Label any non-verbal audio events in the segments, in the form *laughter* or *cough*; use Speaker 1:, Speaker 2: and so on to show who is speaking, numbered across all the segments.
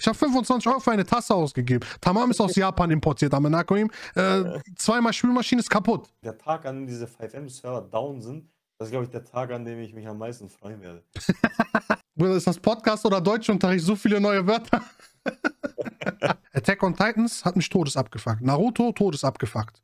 Speaker 1: Ich habe 25 Euro für eine Tasse ausgegeben. Tamam ist aus Japan importiert, aber äh, zweimal Spülmaschine ist kaputt.
Speaker 2: Der Tag, an dem diese 5M-Server down sind, das ist, glaube ich, der Tag, an dem ich mich am meisten freuen werde.
Speaker 1: *laughs* Bruder, ist das Podcast oder Deutschunterricht? So viele neue Wörter. *laughs* Attack on Titans hat mich todes abgefuckt. Naruto todes abgefuckt.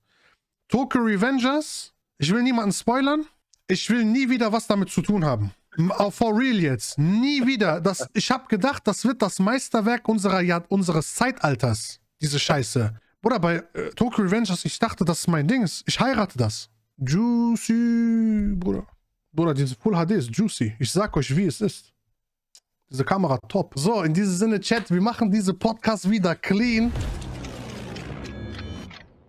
Speaker 1: Tokyo Revengers, ich will niemanden spoilern. Ich will nie wieder was damit zu tun haben. Äh, for real jetzt. Nie wieder. Das, ich habe gedacht, das wird das Meisterwerk unserer, ja, unseres Zeitalters. Diese Scheiße. Oder bei äh, Tokyo Revengers, also ich dachte, das ist mein Ding. Ich heirate das. Juicy, Bruder. Bruder, diese Full HD ist juicy. Ich sag euch, wie es ist. Diese Kamera top. So, in diesem Sinne, Chat, wir machen diese Podcast wieder clean.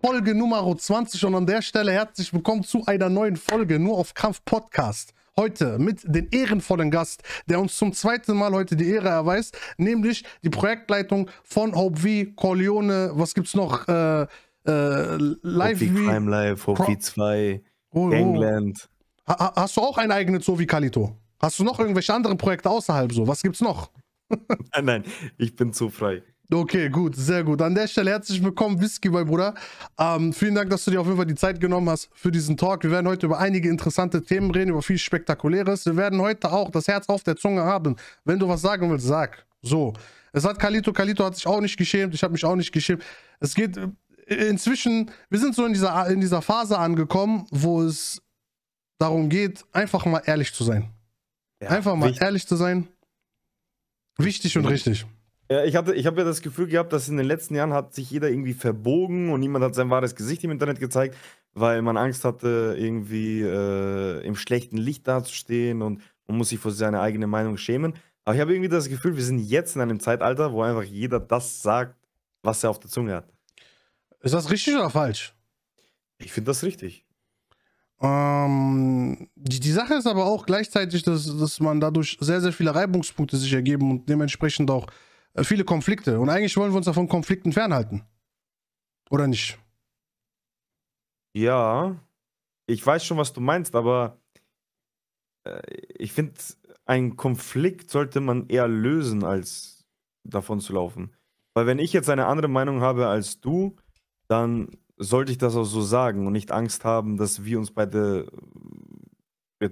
Speaker 1: Folge Nummer 20 und an der Stelle herzlich willkommen zu einer neuen Folge nur auf Kampf Podcast heute mit dem ehrenvollen Gast, der uns zum zweiten Mal heute die Ehre erweist, nämlich die Projektleitung von Hope V, Corleone, was gibt's noch? Äh, äh, Live Hope v, Crime Life, Hope V 2, oh, England. Oh. Ha hast du auch ein eigenes, so wie Kalito? Hast du noch irgendwelche anderen Projekte außerhalb so? Was gibt's noch? *laughs*
Speaker 2: nein, nein, ich bin zu frei.
Speaker 1: Okay, gut, sehr gut. An der Stelle herzlich willkommen, Whisky, mein Bruder. Ähm, vielen Dank, dass du dir auf jeden Fall die Zeit genommen hast für diesen Talk. Wir werden heute über einige interessante Themen reden, über viel Spektakuläres. Wir werden heute auch das Herz auf der Zunge haben. Wenn du was sagen willst, sag. So. Es hat Kalito, Kalito hat sich auch nicht geschämt, ich habe mich auch nicht geschämt. Es geht äh, inzwischen, wir sind so in dieser, in dieser Phase angekommen, wo es darum geht, einfach mal ehrlich zu sein.
Speaker 2: Ja, einfach mal wichtig. ehrlich zu sein. Wichtig und richtig. Ja, ich hatte, ich habe ja das Gefühl gehabt, dass in den letzten Jahren hat sich jeder irgendwie verbogen und niemand hat sein wahres Gesicht im Internet gezeigt, weil man Angst hatte, irgendwie äh, im schlechten Licht dazustehen und man muss sich vor seine eigene Meinung schämen. Aber ich habe irgendwie das Gefühl, wir sind jetzt in einem Zeitalter, wo einfach jeder das sagt, was er auf der Zunge hat. Ist das richtig oder falsch? Ich finde das richtig.
Speaker 1: Ähm, die, die Sache ist aber auch gleichzeitig, dass, dass man dadurch sehr, sehr viele Reibungspunkte sich ergeben und dementsprechend auch äh, viele Konflikte. Und eigentlich wollen wir uns davon Konflikten fernhalten. Oder nicht?
Speaker 2: Ja, ich weiß schon, was du meinst, aber äh, ich finde, einen Konflikt sollte man eher lösen, als davon zu laufen. Weil wenn ich jetzt eine andere Meinung habe als du, dann sollte ich das auch so sagen und nicht Angst haben, dass wir uns beide äh,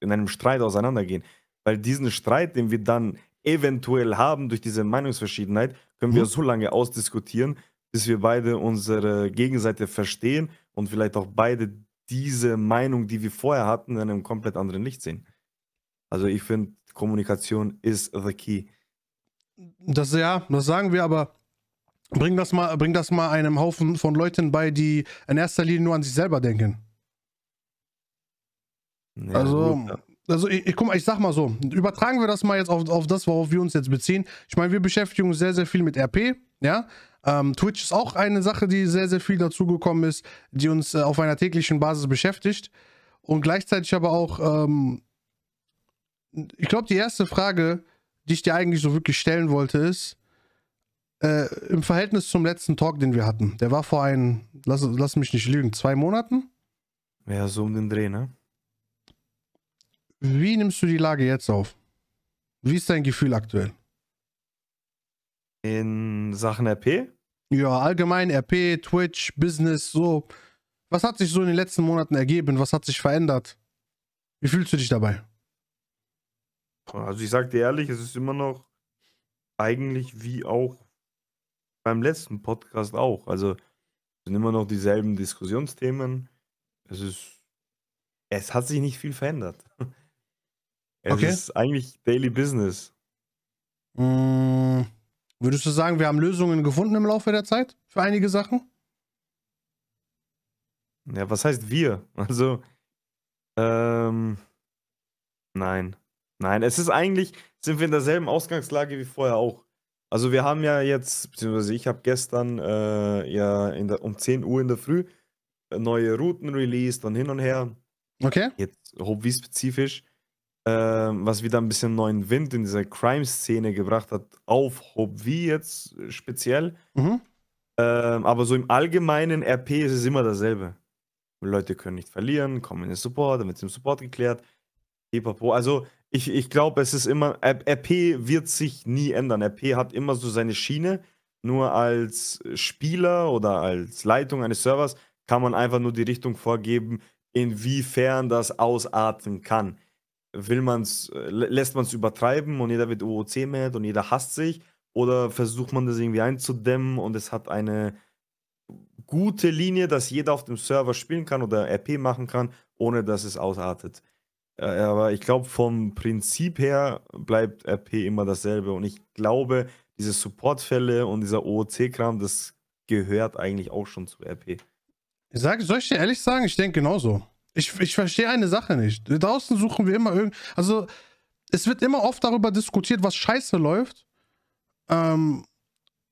Speaker 2: in einem Streit auseinandergehen. Weil diesen Streit, den wir dann eventuell haben durch diese Meinungsverschiedenheit, können wir mhm. so lange ausdiskutieren, bis wir beide unsere Gegenseite verstehen und vielleicht auch beide diese Meinung, die wir vorher hatten, in einem komplett anderen Licht sehen. Also ich finde, Kommunikation ist the key.
Speaker 1: Das ja, das sagen wir, aber bring das mal, bring das mal einem Haufen von Leuten bei, die in erster Linie nur an sich selber denken. Ja, also, gut, also ich, ich, guck mal, ich sag mal so, übertragen wir das mal jetzt auf, auf das, worauf wir uns jetzt beziehen. Ich meine, wir beschäftigen uns sehr, sehr viel mit RP, ja. Ähm, Twitch ist auch eine Sache, die sehr, sehr viel dazugekommen ist, die uns äh, auf einer täglichen Basis beschäftigt. Und gleichzeitig aber auch, ähm, ich glaube, die erste Frage, die ich dir eigentlich so wirklich stellen wollte, ist, äh, im Verhältnis zum letzten Talk, den wir hatten, der war vor ein, lass, lass mich nicht lügen, zwei Monaten?
Speaker 2: Ja, so um den Dreh, ne?
Speaker 1: Wie nimmst du die Lage jetzt auf? Wie ist dein Gefühl aktuell?
Speaker 2: In Sachen RP?
Speaker 1: Ja, allgemein RP, Twitch, Business, so. Was hat sich so in den letzten Monaten ergeben? Was hat sich verändert? Wie fühlst du dich dabei?
Speaker 2: Also ich sag dir ehrlich, es ist immer noch eigentlich wie auch beim letzten Podcast auch. Also es sind immer noch dieselben Diskussionsthemen. Es ist, es hat sich nicht viel verändert. Es okay. ist eigentlich Daily Business.
Speaker 1: Mmh, würdest du sagen, wir haben Lösungen gefunden im Laufe der Zeit für einige Sachen?
Speaker 2: Ja, was heißt wir? *laughs* Also, ähm, nein. Nein, es ist eigentlich, sind wir in derselben Ausgangslage wie vorher auch. Also wir haben ja jetzt, beziehungsweise ich habe gestern äh, ja der, um 10 Uhr in der Früh äh, neue Routen released und hin und her. Okay. Jetzt spezifisch. Ähm, was wieder ein bisschen neuen Wind in diese Crime-Szene gebracht hat, auf wie jetzt äh, speziell. Mhm. Ähm, aber so im allgemeinen RP ist es immer dasselbe. Leute können nicht verlieren, kommen in den Support, dann wird es im Support geklärt. Epapo. Also ich, ich glaube, es ist immer, RP wird sich nie ändern. RP hat immer so seine Schiene. Nur als Spieler oder als Leitung eines Servers kann man einfach nur die Richtung vorgeben, inwiefern das ausarten kann will man's, äh, lässt man es übertreiben und jeder wird OOC mad und jeder hasst sich? Oder versucht man das irgendwie einzudämmen und es hat eine gute Linie, dass jeder auf dem Server spielen kann oder RP machen kann, ohne dass es ausartet? Äh, aber ich glaube, vom Prinzip her bleibt RP immer dasselbe. Und ich glaube, diese Supportfälle und dieser OOC-Kram, das gehört eigentlich auch schon zu RP.
Speaker 1: Sag, soll ich dir ehrlich sagen, ich denke genauso. Ich, ich verstehe eine Sache nicht. Draußen suchen wir immer irgend. Also, es wird immer oft darüber diskutiert, was scheiße läuft. Ähm,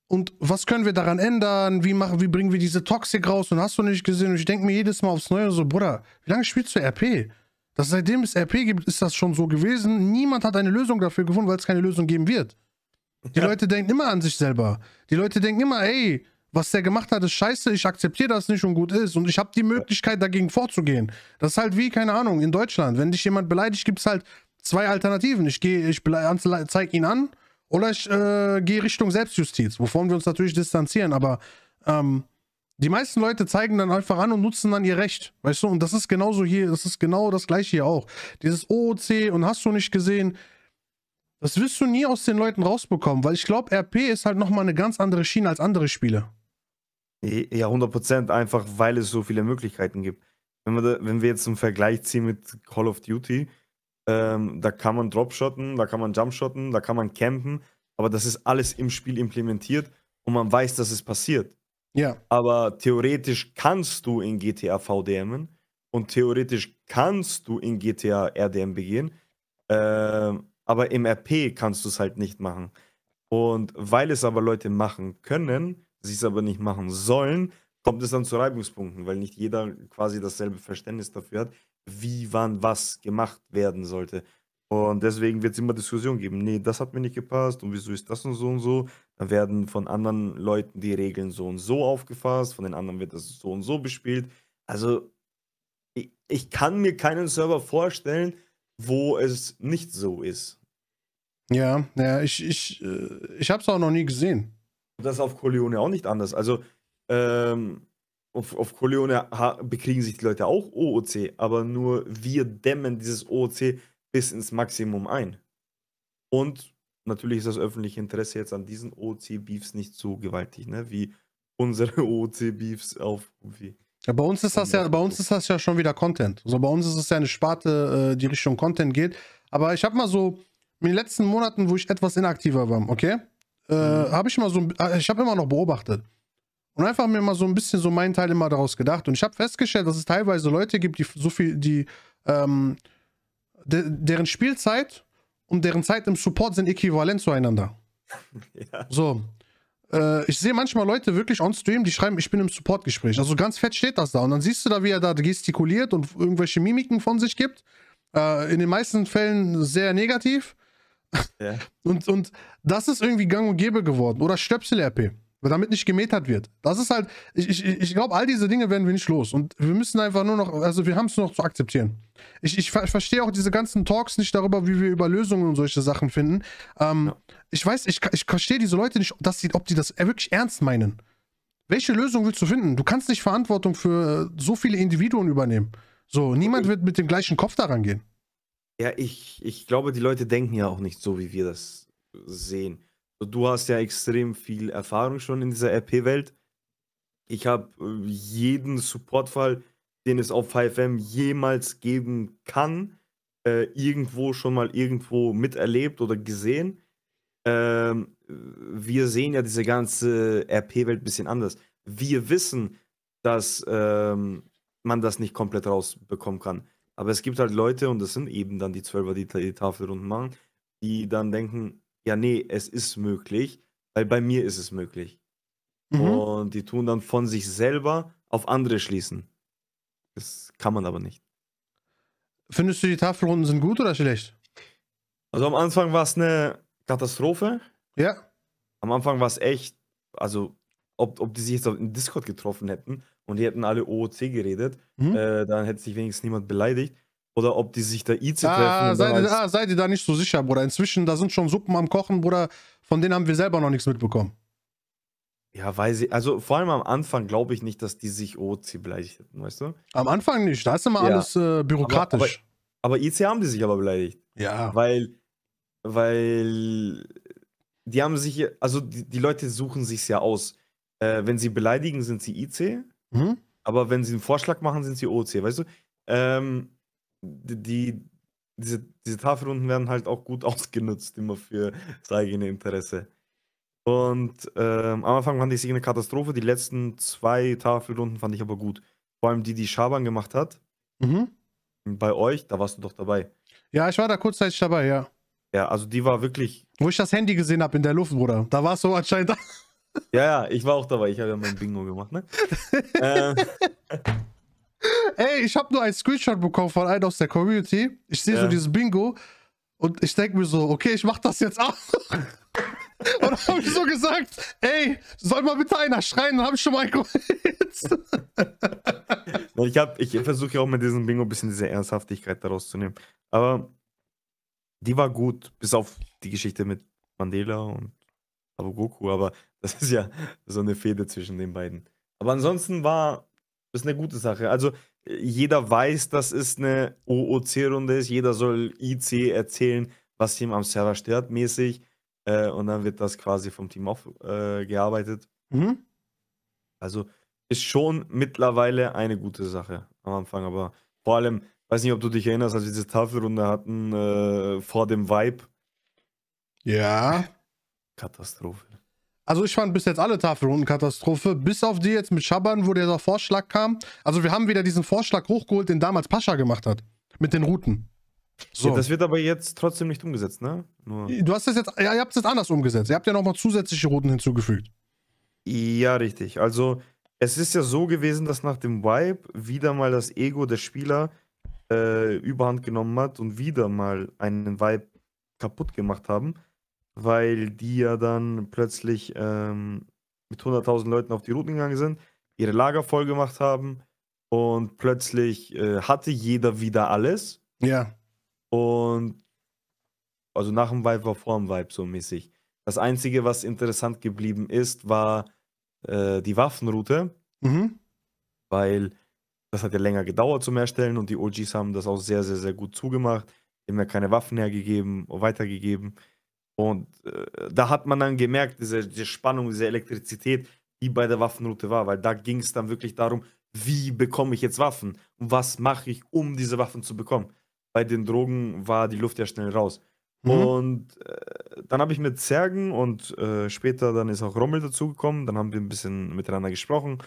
Speaker 1: und was können wir daran ändern? Wie, machen, wie bringen wir diese Toxik raus? Und hast du nicht gesehen? Und ich denke mir jedes Mal aufs Neue so, Bruder, wie lange spielst du RP? Das seitdem es RP gibt, ist das schon so gewesen. Niemand hat eine Lösung dafür gefunden, weil es keine Lösung geben wird. Die ja. Leute denken immer an sich selber. Die Leute denken immer, ey, was der gemacht hat, ist scheiße, ich akzeptiere das nicht und gut ist. Und ich habe die Möglichkeit, dagegen vorzugehen. Das ist halt wie, keine Ahnung, in Deutschland. Wenn dich jemand beleidigt, gibt es halt zwei Alternativen. Ich gehe, ich zeige ihn an oder ich äh, gehe Richtung Selbstjustiz, wovon wir uns natürlich distanzieren. Aber ähm, die meisten Leute zeigen dann einfach an und nutzen dann ihr Recht. Weißt du, und das ist genauso hier, das ist genau das gleiche hier auch. Dieses OOC und hast du nicht gesehen, das wirst du nie aus den Leuten rausbekommen, weil ich glaube, RP ist halt nochmal eine ganz andere Schiene als andere Spiele.
Speaker 2: Eh, ja, 100% einfach, weil es so viele Möglichkeiten gibt. Wenn wir, da, wenn wir jetzt einen Vergleich ziehen mit Call of Duty, ähm, da kann man Dropshotten, da kann man Jumpshotten, da kann man campen, aber das ist alles im Spiel implementiert und man weiß, dass es passiert. Ja. Aber theoretisch kannst du in GTA VDMen und theoretisch kannst du in GTA RDM begehen. Ähm, aber im RP kannst du es halt nicht machen. Und weil es aber Leute machen können, sie es aber nicht machen sollen, kommt es dann zu Reibungspunkten, weil nicht jeder quasi dasselbe Verständnis dafür hat, wie, wann, was gemacht werden sollte. Und deswegen wird es immer Diskussion geben. Nee, das hat mir nicht gepasst und wieso ist das und so und so. Dann werden von anderen Leuten die Regeln so und so aufgefasst, von den anderen wird das so und so bespielt. Also, ich, ich kann mir keinen Server vorstellen, wo es nicht so ist.
Speaker 1: Ja, ja, ich, ich, äh, ich habe es auch noch nie gesehen.
Speaker 2: Das ist auf Corleone auch nicht anders. Also, ähm, auf, auf Corleone bekriegen sich die Leute auch OOC, aber nur wir dämmen dieses OOC bis ins Maximum ein. Und natürlich ist das öffentliche Interesse jetzt an diesen OOC-Beefs nicht so gewaltig, ne? wie unsere *laughs* OOC-Beefs auf Goofy bei uns ist das ja, bei uns ist das ja schon wieder
Speaker 1: Content. also bei uns ist es ja eine Sparte, äh, die Richtung Content geht. Aber ich habe mal so in den letzten Monaten, wo ich etwas inaktiver war, okay, äh, mhm. äh, habe ich mal so, ah, ich habe immer noch beobachtet und einfach mir mal so ein bisschen so meinen Teil immer daraus gedacht und ich habe festgestellt, dass es teilweise Leute gibt, die so viel, die ähm, de deren Spielzeit und deren Zeit im Support sind äquivalent zueinander. *laughs* Ja. So, äh, ich sehe manchmal Leute wirklich on Stream, die schreiben, ich bin im Supportgespräch. Also ganz fett steht das da. Und dann siehst du da, wie er da gestikuliert und irgendwelche Mimiken von sich gibt. Äh, in den meisten Fällen sehr negativ. Ja. *laughs* Und, und das ist irgendwie gang und gäbe geworden. Oder Stöpsel-RP damit nicht gemetert wird. Das ist halt, ich, ich, ich glaube, all diese Dinge werden wir nicht los. Und wir müssen einfach nur noch, also wir haben es nur noch zu akzeptieren. Ich, ich, ich verstehe auch diese ganzen Talks nicht darüber, wie wir über Lösungen und solche Sachen finden. Ähm, ja. Ich weiß, ich, ich verstehe diese Leute nicht, dass sie, ob die das wirklich ernst meinen. Welche Lösung willst du finden? Du kannst nicht Verantwortung für äh, so viele Individuen übernehmen. So, niemand wird mit dem gleichen Kopf daran gehen.
Speaker 2: Ja, ich, ich glaube, die Leute denken ja auch nicht so, wie wir das sehen. Also, du hast ja extrem viel Erfahrung schon in dieser RP-Welt. Ich habe äh, jeden Supportfall, den es auf 5M jemals geben kann, äh, irgendwo schon mal irgendwo miterlebt oder gesehen. Ähm, wir sehen ja diese ganze RP-Welt ein bisschen anders. Wir wissen, dass ähm, man das nicht komplett rausbekommen kann. Aber es gibt halt Leute, und das sind eben dann die Zwölfer, die die Tafelrunden machen, die dann denken, ja, nee, es ist möglich, weil bei mir ist es möglich. Mhm. Und die tun dann von sich selber auf andere schließen. Das kann man aber nicht. Findest du, die Tafelrunden sind gut oder schlecht? Also am Anfang war es eine Katastrophe. Ja. Am Anfang war es echt, also ob, ob die sich jetzt in Discord getroffen hätten und die hätten alle OOC geredet, mhm. äh, dann hätte sich wenigstens niemand beleidigt. Oder ob die sich da IC ah, treffen. Ah, seid ihr,
Speaker 1: ah, seid ihr da nicht so sicher, Bruder. Inzwischen, da sind schon Suppen am Kochen, Bruder. Von denen haben wir selber noch nichts mitbekommen.
Speaker 2: Ja, weiß ich. Also vor allem am Anfang glaube ich nicht, dass die sich OC beleidigt hätten, weißt du?
Speaker 1: Am Anfang nicht. Da ist immer ja. alles äh, bürokratisch.
Speaker 2: Aber, aber, aber, IC haben die sich aber beleidigt. Ja. Weil, weil die haben sich, also die, die Leute suchen sich ja aus. Äh, wenn sie beleidigen, sind sie IC. Mhm. Aber wenn sie einen Vorschlag machen, sind sie OC, weißt du? Ähm, die, diese, diese Tafelrunden werden halt auch gut *laughs* ausgenutzt, immer für das eigene Interesse. Und ähm, am Anfang fand ich sie eine Katastrophe. Die letzten zwei Tafelrunden fand ich aber gut. Vor allem die, die Schaban gemacht hat. Mhm. Bei euch, da warst du doch dabei. Ja, ich war da kurzzeitig dabei, ja. Ja, also die war wirklich.
Speaker 1: Wo ich das Handy gesehen habe in der Luft, Bruder. Da warst du anscheinend.
Speaker 2: ja, ja, ich war auch dabei. Ich habe ja mein Bingo gemacht, ne? *laughs* ähm.
Speaker 1: Ey, ich habe nur einen Screenshot bekommen von einem aus der Community. Ich sehe ja. so dieses Bingo und ich denke mir so, okay, ich mach das jetzt auch. *laughs* und dann habe ich so gesagt, ey, soll mal bitte einer schreien, dann habe ich schon mal einen
Speaker 2: *laughs* ich hab, ich versuche ja auch mit diesem Bingo ein bisschen diese Ernsthaftigkeit daraus zu nehmen. Aber die war gut, bis auf die Geschichte mit Mandela und Abu Goku, aber das ist ja so eine Fehde zwischen den beiden. Aber ansonsten war das eine gute Sache. Also jeder weiß, dass es eine OOC-Runde ist. Jeder soll IC erzählen, was ihm am Server stört, mäßig. Äh, und dann wird das quasi vom Team aufgearbeitet. Äh, mhm. Also ist schon mittlerweile eine gute Sache am Anfang. Aber vor allem, weiß nicht, ob du dich erinnerst, als wir diese Tafelrunde hatten äh, vor dem Vibe.
Speaker 1: Ja.
Speaker 2: Katastrophe.
Speaker 1: Also ich fand bis jetzt alle Tafelrunden Katastrophe, bis auf die jetzt mit Schabban, wo der Vorschlag kam. Also wir haben wieder diesen Vorschlag hochgeholt, den damals Pascha gemacht hat, mit den Routen.
Speaker 2: So. Ja, das wird aber jetzt trotzdem nicht umgesetzt, ne? Nur. Du hast das jetzt, ja, ihr habt es jetzt anders umgesetzt. Ihr habt ja nochmal zusätzliche Routen hinzugefügt. Ja, richtig. Also es ist ja so gewesen, dass nach dem Vibe wieder mal das Ego der Spieler äh, überhand genommen hat und wieder mal einen Vibe kaputt gemacht haben weil die ja dann plötzlich ähm, mit 100.000 Leuten auf die Routen gegangen sind, ihre Lager voll gemacht haben und plötzlich äh, hatte jeder wieder alles. Ja. Und also nach dem Vibe war vor dem Vibe so mäßig. Das Einzige, was interessant geblieben ist, war äh, die Waffenroute, mhm. weil das hat ja länger gedauert zum Herstellen und die OGs haben das auch sehr, sehr, sehr gut zugemacht. Immer keine Waffen hergegeben, weitergegeben. Und äh, da hat man dann gemerkt, diese, diese Spannung, diese Elektrizität, die bei der Waffenroute war, weil da ging es dann wirklich darum, wie bekomme ich jetzt Waffen und was mache ich, um diese Waffen zu bekommen. Bei den Drogen war die Luft ja schnell raus. Mhm. Und äh, dann habe ich mit Zergen und äh, später dann ist auch Rommel dazugekommen, dann haben wir ein bisschen miteinander gesprochen.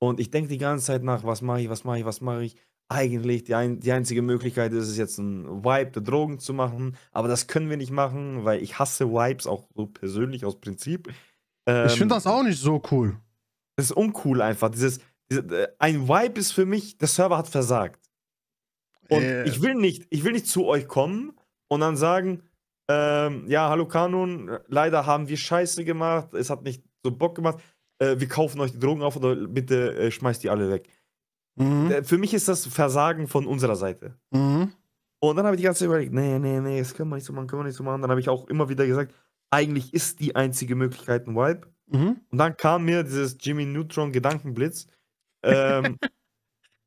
Speaker 2: Und ich denke die ganze Zeit nach, was mache ich, was mache ich, was mache ich eigentlich die, ein, die einzige Möglichkeit ist es jetzt ein Vibe der Drogen zu machen, aber das können wir nicht machen, weil ich hasse Vibes auch so persönlich aus Prinzip. Ähm, ich finde das auch nicht so cool. Das ist uncool einfach. Dieses, diese, äh, ein Vibe ist für mich, der Server hat versagt. Und äh. ich will nicht, ich will nicht zu euch kommen und dann sagen, ähm, ja, hallo Kanon, leider haben wir Scheiße gemacht, es hat nicht so Bock gemacht, äh, wir kaufen euch die Drogen auf oder bitte äh, schmeißt die alle weg. Mhm. Äh, für mich ist das Versagen von unserer Seite. Mhm. Und dann habe ich die ganze Zeit überlegt, nee, nee, nee, das können wir nicht so machen, können wir nicht so machen. Dann habe ich auch immer wieder gesagt, eigentlich ist die einzige Möglichkeit ein Wipe. Mhm. Und dann kam mir dieses Jimmy Neutron Gedankenblitz. Ähm, *laughs*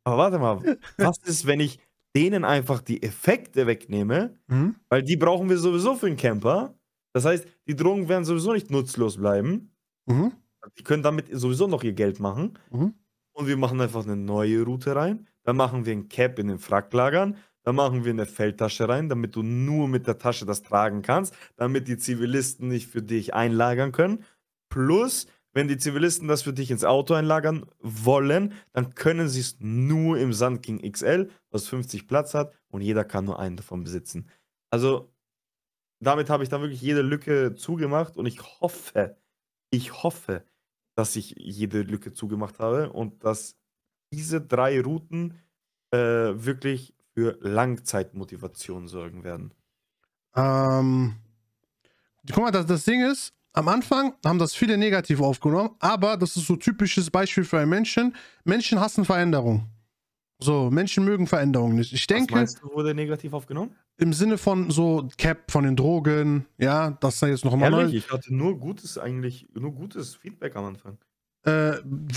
Speaker 2: aber warte mal, was ist, wenn ich denen einfach die Effekte wegnehme? Mhm. Weil die brauchen wir sowieso für den Camper. Das heißt, die Drogen werden sowieso nicht nutzlos bleiben. Mhm. Die können damit sowieso noch ihr Geld machen. Mhm und wir machen einfach eine neue Route rein. Dann machen wir ein Cap in den Fracklagern. Dann machen wir eine Feldtasche rein, damit du nur mit der Tasche das tragen kannst, damit die Zivilisten nicht für dich einlagern können. Plus, wenn die Zivilisten das für dich ins Auto einlagern wollen, dann können sie es nur im Sand King XL, was 50 Platz hat und jeder kann nur einen davon besitzen. Also, damit habe ich dann wirklich jede Lücke zugemacht und ich hoffe, ich hoffe, dass ich jede Lücke zugemacht habe und dass diese drei Routen äh, wirklich für Langzeitmotivation sorgen werden.
Speaker 1: Ähm, guck mal, das, das Ding ist, am Anfang haben das viele negativ aufgenommen, aber das ist so ein typisches Beispiel für einen Menschen. Menschen hassen Veränderung. So, Menschen mögen Veränderungen nicht. Ich denke. Was meinst
Speaker 2: du, wurde negativ aufgenommen?
Speaker 1: Im Sinne von so Cap von den Drogen, ja, das sei ja jetzt nochmal neu. Ich
Speaker 2: hatte nur gutes eigentlich, nur gutes Feedback am Anfang.
Speaker 1: Äh,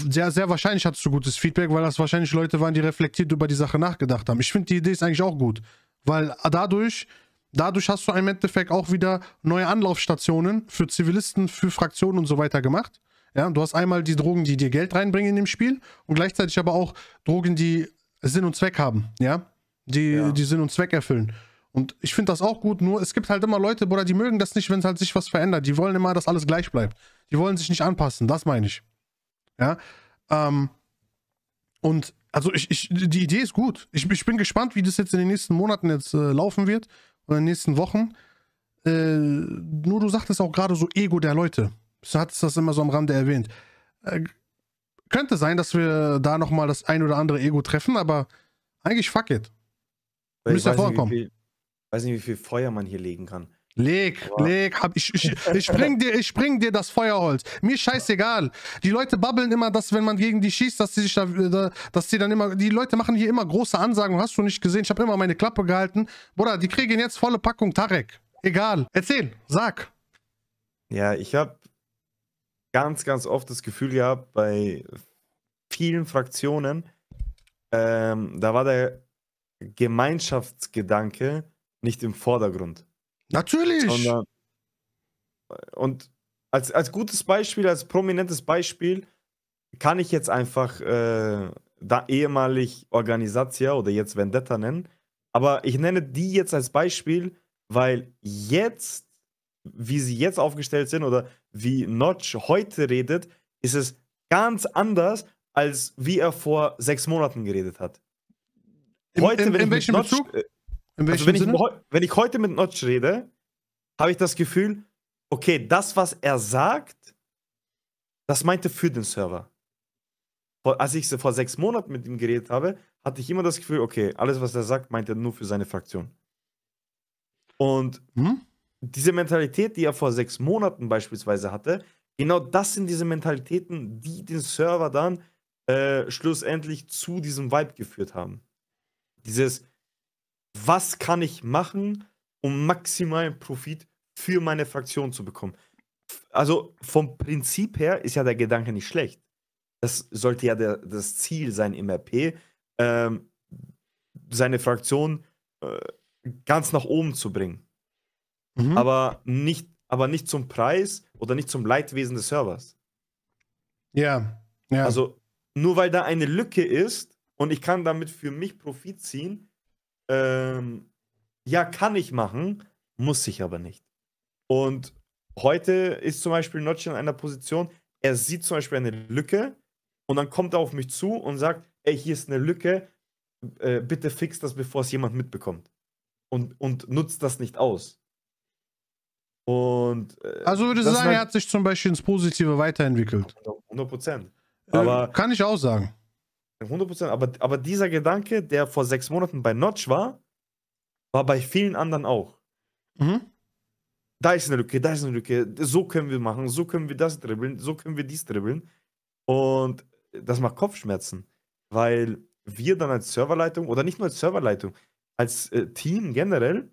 Speaker 1: sehr, sehr wahrscheinlich hattest du gutes Feedback, weil das wahrscheinlich Leute waren, die reflektiert über die Sache nachgedacht haben. Ich finde die Idee ist eigentlich auch gut, weil dadurch, dadurch hast du im Endeffekt auch wieder neue Anlaufstationen für Zivilisten, für Fraktionen und so weiter gemacht. Ja, du hast einmal die Drogen, die dir Geld reinbringen in dem Spiel und gleichzeitig aber auch Drogen, die Sinn und Zweck haben, ja? Die, ja. die Sinn und Zweck erfüllen. Und ich finde das auch gut, nur es gibt halt immer Leute, Bruder, die mögen das nicht, wenn halt sich was verändert. Die wollen immer, dass alles gleich bleibt. Die wollen sich nicht anpassen, das meine ich. Ja. Ähm, und also ich, ich, die Idee ist gut. Ich, ich bin gespannt, wie das jetzt in den nächsten Monaten jetzt äh, laufen wird oder in den nächsten Wochen. Äh, nur du sagtest auch gerade so Ego der Leute. Du hattest das immer so am Rande erwähnt. Äh, könnte sein, dass wir da nochmal das ein oder andere Ego treffen, aber eigentlich fuck it. müssen ja vorkommen. Ich
Speaker 2: weiß nicht, wie viel Feuer man hier legen kann. Leg, wow. leg, hab ich, ich, ich, spring
Speaker 1: dir, ich spring dir das Feuerholz. Mir scheißegal. Die Leute babbeln immer, dass wenn man gegen die schießt, dass sie sich da, dass sie dann immer, die Leute machen hier immer große Ansagen. Hast du nicht gesehen? Ich habe immer meine Klappe gehalten. Bruder, die kriegen jetzt volle Packung Tarek. Egal. Erzähl,
Speaker 2: sag. Ja, ich habe ganz, ganz oft das Gefühl gehabt, bei vielen Fraktionen, ähm, da war der Gemeinschaftsgedanke nicht im Vordergrund. Natürlich. Sondern, äh, und als, als gutes Beispiel, als prominentes Beispiel, kann ich jetzt einfach äh, da ehemalig Organisatia oder jetzt Vendetta nennen. Aber ich nenne die jetzt als Beispiel, weil jetzt wie sie jetzt aufgestellt sind oder wie Notch heute redet, ist es ganz anders, als wie er vor sechs Monaten geredet hat. Heute, in, in, wenn in welchem Notch, Bezug? Äh, in also welchem also wenn, Ich, wenn ich heute mit Notch rede, habe ich das Gefühl, okay, das, was er sagt, das meinte für den Server. als ich vor sechs Monaten mit ihm geredet habe, hatte ich immer das Gefühl, okay, alles, was er sagt, meint er nur für seine Fraktion. Und hm? diese Mentalität, die er vor sechs Monaten beispielsweise hatte, genau das sind diese Mentalitäten, die den Server dann äh, schlussendlich zu diesem Vibe geführt haben. Dieses, was kann ich machen, um maximalen Profit für meine Fraktion zu bekommen? Also vom Prinzip her ist ja der Gedanke nicht schlecht. Das sollte ja der, das Ziel sein im RP, ähm, seine Fraktion äh, ganz nach oben zu bringen mhm. aber, nicht, aber nicht zum Preis oder nicht zum Leidwesen des Servers. Ja, ja. Also nur weil da eine Lücke ist und ich kann damit für mich Profit ziehen, ähm, ja, kann ich machen, muss ich aber nicht. Und heute ist zum Beispiel Notch in einer Position, er sieht zum Beispiel eine Lücke und dann kommt er auf mich zu und sagt, ey, hier ist eine Lücke, äh, bitte fix das, bevor es jemand mitbekommt. Und, und nutzt das nicht aus. Und, äh, also würde ich sagen, halt, er hat
Speaker 1: sich zum Beispiel ins Positive weiterentwickelt.
Speaker 2: 100 Prozent. Äh, kann ich auch sagen. 100 Prozent. Aber, aber dieser Gedanke, der vor sechs Monaten bei Notch war, war bei vielen anderen auch. Mhm. Da ist eine Lücke, da ist eine Lücke. So können wir machen, so können wir das dribbeln, so können wir dies dribbeln. Und das macht Kopfschmerzen, weil wir dann als Serverleitung oder nicht nur als Serverleitung, als äh, Team generell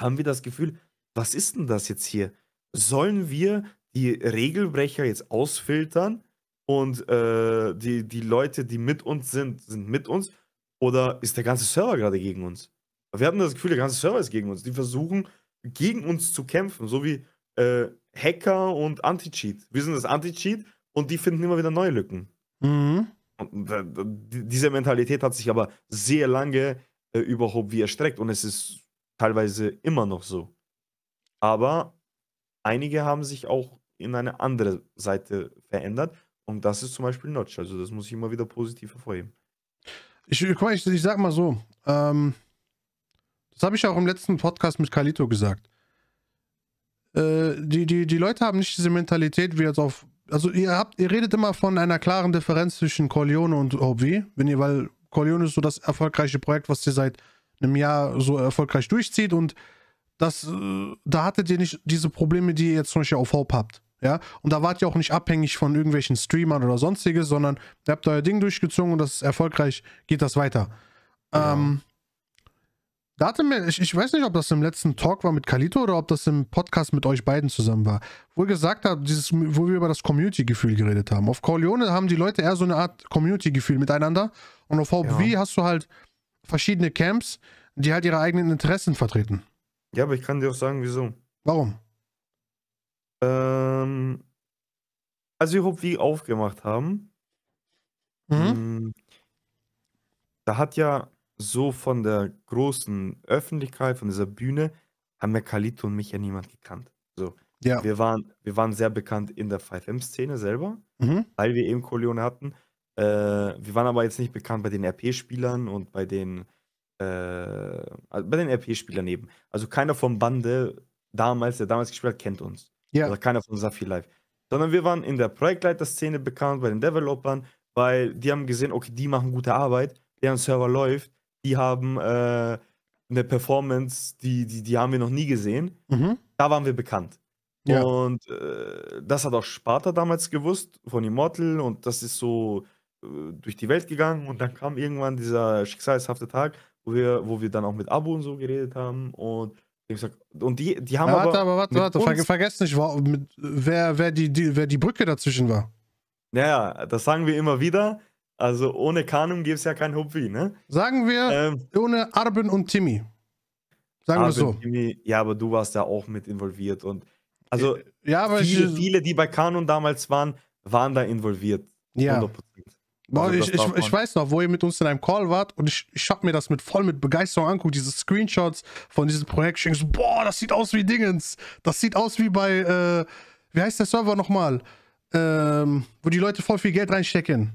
Speaker 2: haben wir das Gefühl, was ist denn das jetzt hier? Sollen wir die Regelbrecher jetzt ausfiltern und äh, die, die Leute, die mit uns sind, sind mit uns? Oder ist der ganze Server gerade gegen uns? Wir hatten das Gefühl, der ganze Server ist gegen uns. Die versuchen, gegen uns zu kämpfen, so wie äh, Hacker und Anti-Cheat. Wir sind das Anti-Cheat und die finden immer wieder neue Lücken. Mhm. Und, äh, diese Mentalität hat sich aber sehr lange äh, überhaupt wie erstreckt und es ist teilweise immer noch so. Aber einige haben sich auch in eine andere Seite verändert. Und das ist zum Beispiel Notch. Also das muss ich immer wieder positiv hervorheben.
Speaker 1: Ich, ich, ich sag mal so, ähm, das habe ich auch im letzten Podcast mit Kalito gesagt. Äh, die, die, die Leute haben nicht diese Mentalität, wie jetzt auf. Also ihr habt, ihr redet immer von einer klaren Differenz zwischen Corleone und Hobby, wenn ihr, weil Corleone ist so das erfolgreiche Projekt, was ihr seit einem Jahr so erfolgreich durchzieht und das, äh, da hattet ihr nicht diese Probleme, die ihr jetzt zum Beispiel auf Hope habt. Ja, und da wart ihr auch nicht abhängig von irgendwelchen Streamern oder sonstiges, sondern ihr habt euer Ding durchgezogen und das ist erfolgreich, geht das weiter. Ja. Genau. Ähm, da hatte mir, ich, ich weiß nicht, ob das im letzten Talk war mit Kalito oder ob das im Podcast mit euch beiden zusammen war, wo ihr gesagt habt, dieses, wo wir über das Community-Gefühl geredet haben. Auf Corleone haben die Leute eher so eine Art Community-Gefühl miteinander und auf HV ja. hast du halt verschiedene Camps, die halt ihre eigenen Interessen vertreten.
Speaker 2: Ja, aber ich kann dir auch sagen, wieso. Warum? Ähm, als wir Hopwi aufgemacht haben, mhm. mh, mm, da hat ja so von der großen Öffentlichkeit, von dieser Bühne, haben ja Kalito und mich ja niemand gekannt. So. Ja. Wir waren, wir waren sehr bekannt in der 5M-Szene selber, mhm. weil wir eben Corleone hatten. Äh, wir waren aber jetzt nicht bekannt bei den RP-Spielern und bei den äh, also bei den RP-Spielern eben. Also keiner vom Bande damals, der damals gespielt hat, kennt uns. Ja. Also keiner von Safi Live. Sondern wir waren in der Projektleiter-Szene bekannt, bei den Developern, weil die haben gesehen, okay, die machen gute Arbeit, deren Server läuft, die haben äh, eine Performance, die, die, die haben wir noch nie gesehen. Mhm. Da waren wir bekannt. Ja. Und äh, das hat auch Sparta damals gewusst von Immortal und das ist so äh, durch die Welt gegangen und dann kam irgendwann dieser schicksalshafte Tag, wo wir, wo wir dann auch mit Abu und so geredet haben und ich sag, und die, die haben ja, warte, aber. Warte, warte, warte,
Speaker 1: vergesst nicht, mit, wer, wer, die, die, wer die Brücke dazwischen war.
Speaker 2: Naja, das sagen wir immer wieder. Also ohne Kanum gäbe es ja kein Hupfi, ne? Sagen wir, ähm, ohne Arben und Timmy. Sagen Arben, wir so. Timmy, ja, aber du warst ja auch mit involviert und also äh, ja, viele, ich, viele, die bei Kanon damals waren, waren da involviert. Ja. 100%. Boah, also ich, ich, ich,
Speaker 1: weiß noch, wo ihr mit uns in einem Call wart und ich, ich habe mir das mit voll mit Begeisterung anguckt, diese Screenshots von diesem Projekt. Ich denke so, boah, das sieht aus wie Dingens. Das sieht aus wie bei, äh, wie heißt der Server nochmal? Ähm, wo die Leute voll viel Geld reinstecken.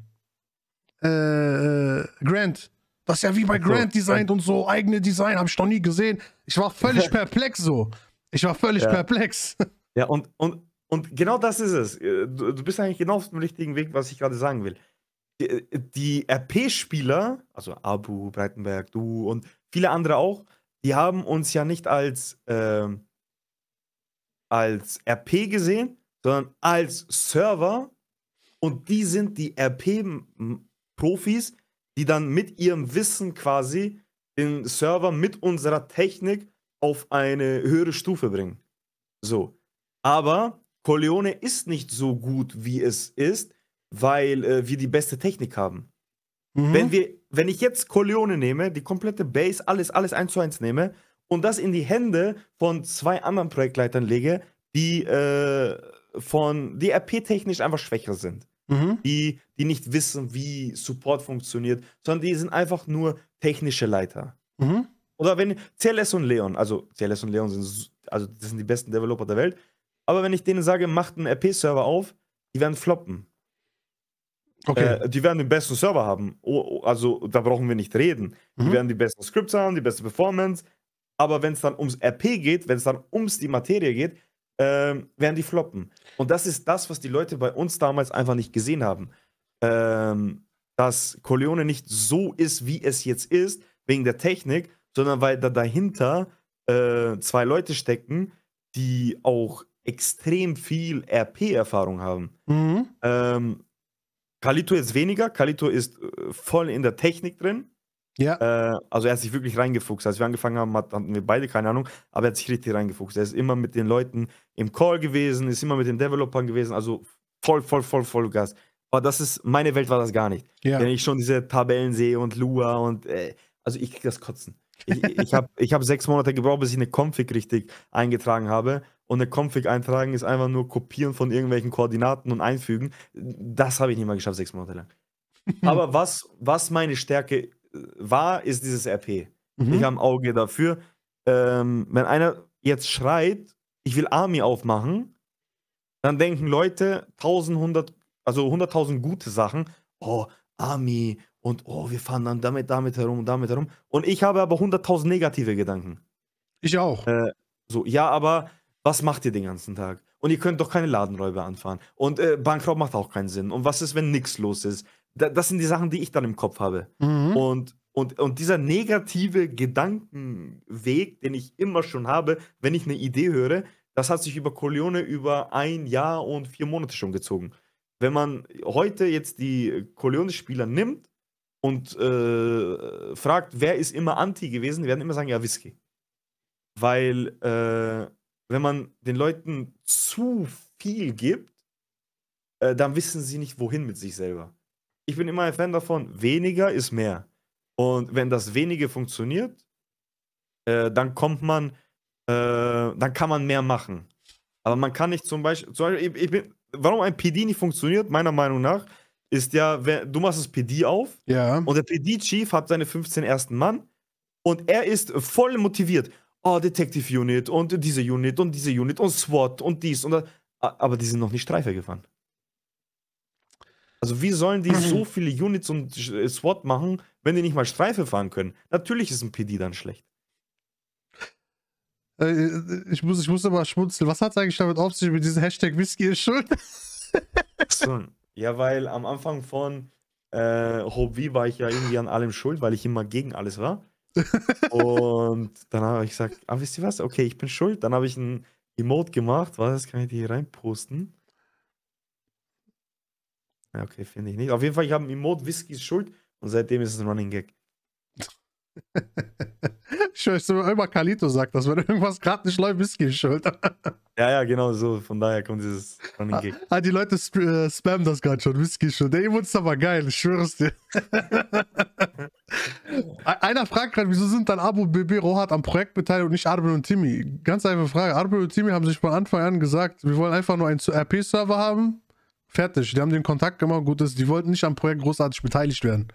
Speaker 1: Äh, äh Grant. Das ist ja wie bei also, Grant designt und so, eigene Design, habe ich noch nie gesehen. Ich war völlig *laughs* perplex
Speaker 2: so. Ich war völlig ja. perplex. Ja, und, und, und genau das ist es. Äh, du, du bist eigentlich genau auf dem richtigen Weg, was ich gerade sagen will die, äh, die RP-Spieler, also Abu, Breitenberg, du und viele andere auch, die haben uns ja nicht als, äh, als RP gesehen, sondern als Server. Und die sind die RP-Profis, die dann mit ihrem Wissen quasi den Server mit unserer Technik auf eine höhere Stufe bringen. So. Aber Corleone ist nicht so gut, wie es ist, weil äh, wir die beste Technik haben. Mhm. Wenn, wir, wenn ich jetzt Corleone nehme, die komplette Base, alles, alles eins zu eins nehme und das in die Hände von zwei anderen Projektleitern lege, die äh, von die RP-technisch einfach schwächer sind. Mhm. Die, die nicht wissen, wie Support funktioniert, sondern die sind einfach nur technische Leiter. Mhm. Oder wenn CLS und Leon, also CLS und Leon sind, also das sind die besten Developer der Welt, aber wenn ich denen sage, macht einen RP-Server auf, die werden floppen. Okay. Äh, die werden den besten Server haben. Oh, also da brauchen wir nicht reden. Mhm. Die werden die besten Scripts haben, die beste Performance. Aber wenn es dann ums RP geht, wenn es dann ums die Materie geht, äh, werden die floppen. Und das ist das, was die Leute bei uns damals einfach nicht gesehen haben. Ähm, dass Corleone nicht so ist, wie es jetzt ist, wegen der Technik, sondern weil da dahinter äh, zwei Leute stecken, die auch extrem viel RP-Erfahrung haben. Mhm. Ähm, Kalito ist weniger. Kalito ist äh, voll in der Technik drin. Ja. Äh, also er hat sich wirklich reingefuchst. Als wir angefangen haben, hatten wir beide keine Ahnung, aber er hat sich richtig reingefuchst. Er ist immer mit den Leuten im Call gewesen, ist immer mit den Developern gewesen, also voll, voll, voll, voll Gas. Aber das ist, meine Welt war das gar nicht. Ja. Wenn ich schon diese Tabellen sehe und Lua und, äh, also ich krieg das Kotzen. Ich, ich habe ich hab sechs Monate gebraucht, bis ich eine Config richtig eingetragen habe und eine Config eintragen ist einfach nur kopieren von irgendwelchen Koordinaten und einfügen. Das habe ich nicht mal geschafft, sechs Monate lang. *laughs* Aber was, was meine Stärke äh, war, ist dieses RP. Mhm. Ich habe ein Auge dafür. Ähm, wenn einer jetzt schreit, ich will Army aufmachen, dann denken Leute 1100, also 100.000 gute Sachen. Oh, Army und oh, wir fahren dann damit, damit herum und damit herum. Und ich habe aber 100.000 negative Gedanken. Ich auch. Äh, so, ja, aber was macht ihr den ganzen Tag? Und ihr könnt doch keine Ladenräuber anfahren. Und äh, Bankraub macht auch keinen Sinn. Und was ist, wenn nichts los ist? Da, das sind die Sachen, die ich dann im Kopf habe. Mhm. Und, und, und dieser negative Gedankenweg, den ich immer schon habe, wenn ich eine Idee höre, das hat sich über Corleone über ein Jahr und vier Monate schon gezogen. Wenn man heute jetzt die Corleone-Spieler nimmt und äh, fragt, wer ist immer Anti gewesen, die werden immer sagen, ja, Whisky. Weil äh, wenn man den Leuten zu viel gibt, äh, dann wissen sie nicht, wohin mit sich selber. Ich bin immer ein Fan davon, weniger ist mehr. Und wenn das wenige funktioniert, äh, dann kommt man, äh, dann kann man mehr machen. Aber man kann nicht zum Beispiel, zum Beispiel ich, ich bin, warum ein PD nicht funktioniert, meiner Meinung nach, ist ja, wenn, du machst das PD auf ja. und der PD-Chief hat seine 15 ersten Mann und er ist voll motiviert oh, Detective Unit und diese Unit und diese Unit und SWAT und dies und das. Aber die sind noch nicht Streife gefahren. Also wie sollen die so *laughs* viele Units und äh, SWAT machen, wenn die nicht mal Streife fahren können? Natürlich ist ein PD dann schlecht. Äh, äh,
Speaker 1: ich muss, ich muss aber schmunzeln. Was hat es eigentlich damit auf sich mit diesem Hashtag Whisky ist schuld?
Speaker 2: So, ja, weil am Anfang von äh, Hobby war ich ja irgendwie an allem schuld, weil ich immer gegen alles war und dann habe ich gesagt, ah, wisst ihr was? Okay, ich bin schuld. Dann habe ich ein Emote gemacht. Was, kann ich die hier reinposten? Ja, okay, finde ich nicht. Auf jeden Fall, ich habe ein Emote Whisky ist schuld und seitdem ist es ein Running Gag.
Speaker 1: *laughs* ich höre immer Kalito sagt, dass wenn irgendwas gerade nicht
Speaker 2: läuft, bist du schuld. *laughs* ja, ja, genau so. Von daher kommt dieses Running ah, Gig.
Speaker 1: Ah, die Leute sp äh, spammen das gerade schon. Whisky schuld. Der Emote ist aber geil, ich schwöre es dir. *laughs* Einer fragt gerade, wieso sind dann Abo, BB, Rohat am Projekt beteiligt und nicht Arben und Timmy? Ganz einfache Frage. Arben und Timmy haben sich von Anfang an gesagt, wir wollen einfach nur einen RP-Server haben. Fertig. Die haben den Kontakt gemacht. Gut ist, die wollten nicht am Projekt großartig beteiligt werden.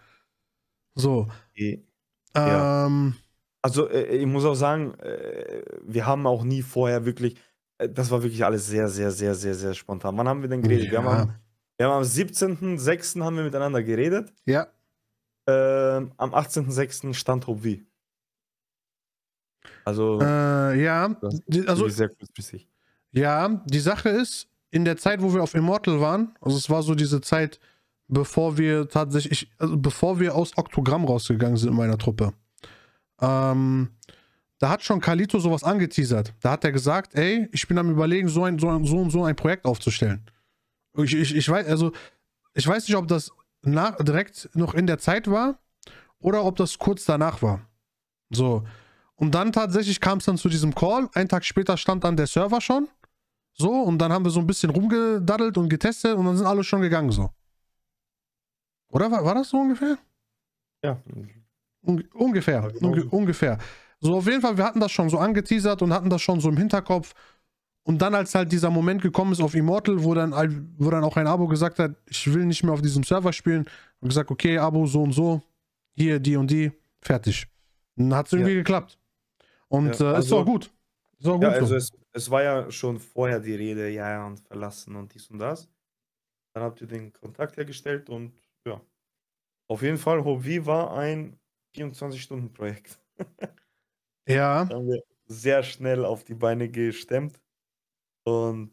Speaker 1: So.
Speaker 2: Okay. Ähm, also äh, äh, ich muss auch sagen, äh, wir haben auch nie vorher wirklich, das war wirklich alles sehr, sehr, sehr, sehr, sehr spontan. Wann haben wir denn geredet? Ja. Wir, haben am, wir haben am 17.06. haben wir miteinander geredet. Ja. Ähm, am 18.06. stand Hobby. Also. ja, also. Sehr kurzfristig.
Speaker 1: Ja, die Sache ist, in der Zeit, wo wir auf Immortal waren, also es war so diese Zeit, bevor wir tatsächlich, also bevor wir aus Oktogramm rausgegangen sind in meiner Truppe. Ähm, da hat schon Kalito sowas angeteasert. Da hat er gesagt, ey, ich bin am überlegen, so ein, so ein, so und so ein Projekt aufzustellen. Ich, ich, ich weiß, also, ich weiß nicht, ob das nach, direkt noch in der Zeit war oder ob das kurz danach war. So. Und dann tatsächlich kam es dann zu diesem Call. Einen Tag später stand dann der Server schon. So, und dann haben wir so ein bisschen rumgedaddelt und getestet und dann sind alle schon gegangen so. Oder war, war das so ungefähr? Ja. ungefähr. Ja, halt ungefähr. So, auf jeden Fall, wir hatten das schon so angeteasert und hatten das schon so im Hinterkopf. Und dann, als halt dieser Moment gekommen ist auf Immortal, wo dann, wo dann auch ein Abo gesagt hat, ich will nicht mehr auf diesem Server spielen, und gesagt, okay, Abo so und so, hier, die und die, fertig. Dann hat es irgendwie ja. geklappt. Und ja, äh, also, ist auch gut. Ist auch gut. Ja, also so. es,
Speaker 2: es, war ja schon vorher die Rede, ja, und verlassen und dies und das. Dann habt ihr den Kontakt hergestellt und auf jeden Fall, Hobby war ein 24-Stunden-Projekt. *laughs* ja. haben wir sehr schnell auf die Beine gestemmt. Und.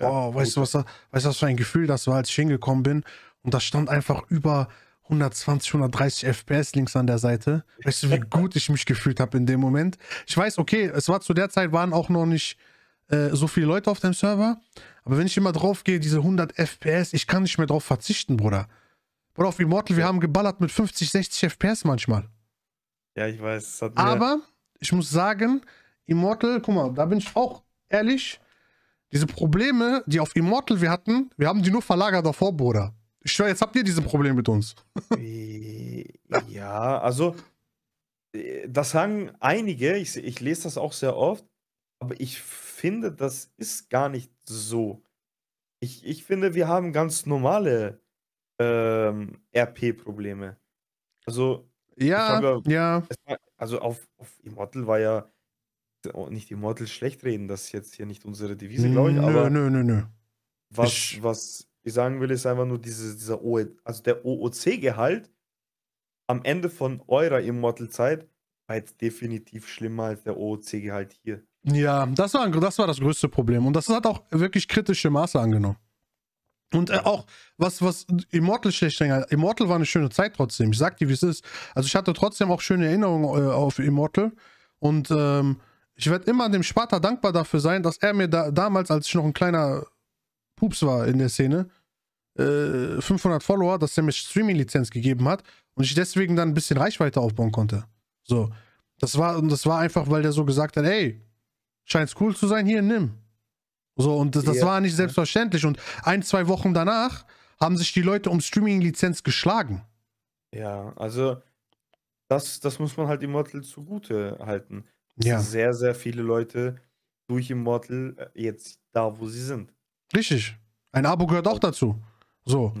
Speaker 2: Ja, wow, weißt du,
Speaker 1: was, weißt was für ein Gefühl das war, als ich hingekommen bin? Und da stand einfach über 120, 130 FPS links an der Seite. Weißt du, wie *laughs* gut ich mich gefühlt habe in dem Moment? Ich weiß, okay, es war zu der Zeit, waren auch noch nicht äh, so viele Leute auf dem Server. Aber wenn ich immer drauf gehe, diese 100 FPS, ich kann nicht mehr drauf verzichten, Bruder. Oder auf Immortal, wir haben geballert mit 50, 60 FPS manchmal.
Speaker 2: Ja, ich weiß. Aber
Speaker 1: ich muss sagen, Immortal, guck mal, da bin ich auch ehrlich. Diese Probleme, die auf Immortal wir hatten, wir haben die nur verlagert davor, Bruder. Ich schwöre, jetzt habt ihr diese Probleme mit uns. Äh,
Speaker 2: ja, also, äh, das sagen einige, ich, ich lese das auch sehr oft, aber ich finde, das ist gar nicht so. Ich, ich finde, wir haben ganz normale ähm, RP-Probleme. Also, ja, ja, ja. War, also auf, auf Immortal war ja oh, nicht Immortal schlecht reden, das ist jetzt hier nicht unsere Devise, glaube ich, aber. Nö, nö, nö. Was, ich, was ich sagen will, ist einfach nur diese, dieser o, also der OOC-Gehalt am Ende von eurer Immortal-Zeit war jetzt definitiv schlimmer als der OOC-Gehalt hier.
Speaker 1: Ja, das war, das war das größte Problem. Und das hat auch wirklich kritische Maße angenommen. Und äh, auch was, was Immortal schlecht länger. Immortal war eine schöne Zeit trotzdem. Ich sag dir, wie es ist. Also ich hatte trotzdem auch schöne Erinnerungen äh, auf Immortal. Und ähm, ich werde immer dem Sparta dankbar dafür sein, dass er mir da, damals, als ich noch ein kleiner Pups war in der Szene, äh, 500 Follower, dass er mir Streaming-Lizenz gegeben hat und ich deswegen dann ein bisschen Reichweite aufbauen konnte. So. Das war, das war einfach, weil der so gesagt hat, ey, scheint's cool zu sein, hier, nimm. So, und das, das ja. war nicht selbstverständlich. Und ein, zwei Wochen danach haben sich die Leute um Streaming-Lizenz geschlagen.
Speaker 2: Ja, also das, das muss man halt Immortal zugute halten. Ja. Sehr, sehr viele Leute durch Immortal äh, jetzt da, wo sie sind.
Speaker 1: Richtig. Ein Abo gehört auch dazu. So.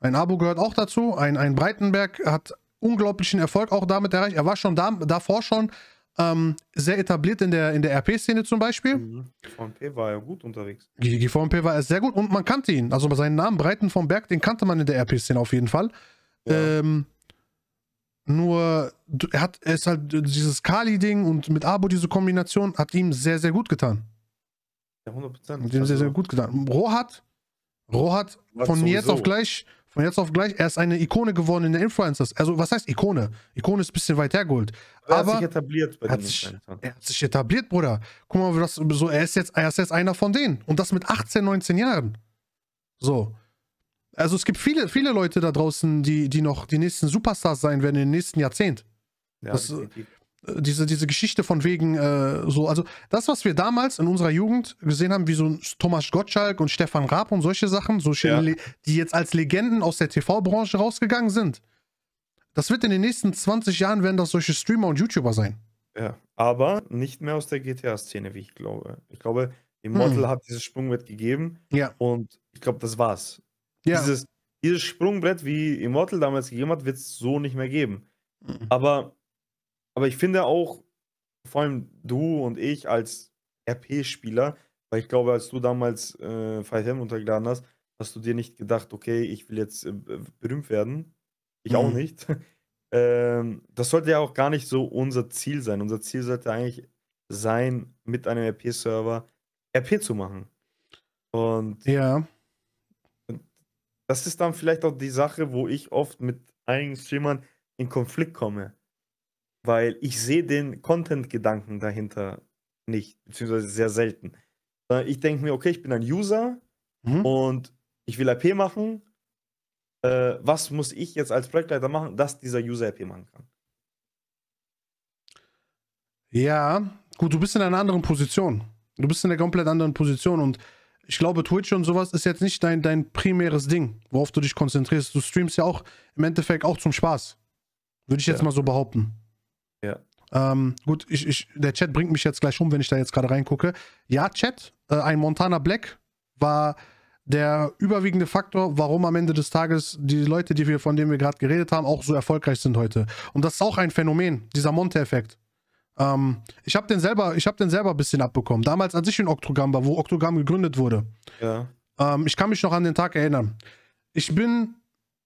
Speaker 1: Ein Abo gehört auch dazu. Ein, ein Breitenberg hat unglaublichen Erfolg auch damit erreicht. Er war schon da, davor schon ähm, sehr etabliert in der, in der RP-Szene zum Beispiel.
Speaker 2: Mhm. GVMP war ja gut unterwegs.
Speaker 1: GVMP war sehr gut und man kannte ihn. Also seinen Namen Breiten vom Berg, den kannte man in der RP-Szene auf jeden Fall. Ja. Ähm, nur er hat es halt äh, dieses Kali-Ding und mit Abo diese Kombination hat ihm sehr, sehr gut getan. Ja, 100 Hat ihm sehr, sehr also gut getan. Rohat, Rohat von jetzt auf gleich von jetzt auf gleich, er ist eine Ikone geworden in der Influencers. Also, was heißt Ikone? Ikone ist ein bisschen weit hergeholt. Aber, aber er hat sich etabliert bei den sich, Er hat sich etabliert, Bruder. Guck mal, das, so, er, ist jetzt, er ist jetzt einer von denen. Und das mit 18, 19 Jahren. So. Also, es gibt viele, viele Leute da draußen, die, die noch die nächsten Superstars sein werden in den nächsten Jahrzehnt. Ja, das, definitiv diese, diese Geschichte von wegen äh, so, also das, was wir damals in unserer Jugend gesehen haben, wie so Thomas Gottschalk und Stefan Raab und solche Sachen, solche, ja. die jetzt als Legenden aus der TV-Branche rausgegangen sind. Das wird in den nächsten 20 Jahren werden das solche Streamer und YouTuber sein.
Speaker 2: Ja, aber nicht mehr aus der GTA-Szene, wie ich glaube. Ich glaube, Immortal hm. hat dieses Sprungbrett gegeben. Ja. Und ich glaube, das war's. Ja. Dieses, dieses Sprungbrett, wie Immortal damals gegeben hat, wird es so nicht mehr geben. Mhm. Aber aber ich finde auch, vor allem du und ich als RP-Spieler, weil ich glaube, als du damals äh, Fight Helm untergeladen hast, hast du dir nicht gedacht, okay, ich will jetzt äh, berühmt werden. Ich mhm. auch nicht. *laughs* ähm, das sollte ja auch gar nicht so unser Ziel sein. Unser Ziel sollte eigentlich sein, mit einem RP-Server RP zu machen. Und ja. Das ist dann vielleicht auch die Sache, wo ich oft mit einigen Streamern in Konflikt komme weil ich sehe den Content-Gedanken dahinter nicht, beziehungsweise sehr selten. Ich denke mir, okay, ich bin ein User mhm. und ich will IP machen. Äh, was muss ich jetzt als Projektleiter machen, dass dieser User IP machen kann?
Speaker 1: Ja, gut, du bist in einer anderen Position. Du bist in einer komplett anderen Position und ich glaube, Twitch und sowas ist jetzt nicht dein, dein primäres Ding, worauf du dich konzentrierst. Du streamst ja auch im Endeffekt auch zum Spaß. Würde ich jetzt ja. mal so behaupten. Ähm, gut, ich, ich, der Chat bringt mich jetzt gleich um, wenn ich da jetzt gerade reingucke. Ja, Chat, äh, ein Montana Black war der überwiegende Faktor, warum am Ende des Tages die Leute, die wir, von denen wir gerade geredet haben, auch so erfolgreich sind heute. Und das ist auch ein Phänomen, dieser Monte-Effekt. Ähm, ich habe den selber, ich habe den selber ein bisschen abbekommen. Damals, als ich in Octogam war, wo Octogam gegründet wurde. Ja. Ähm, ich kann mich noch an den Tag erinnern. Ich bin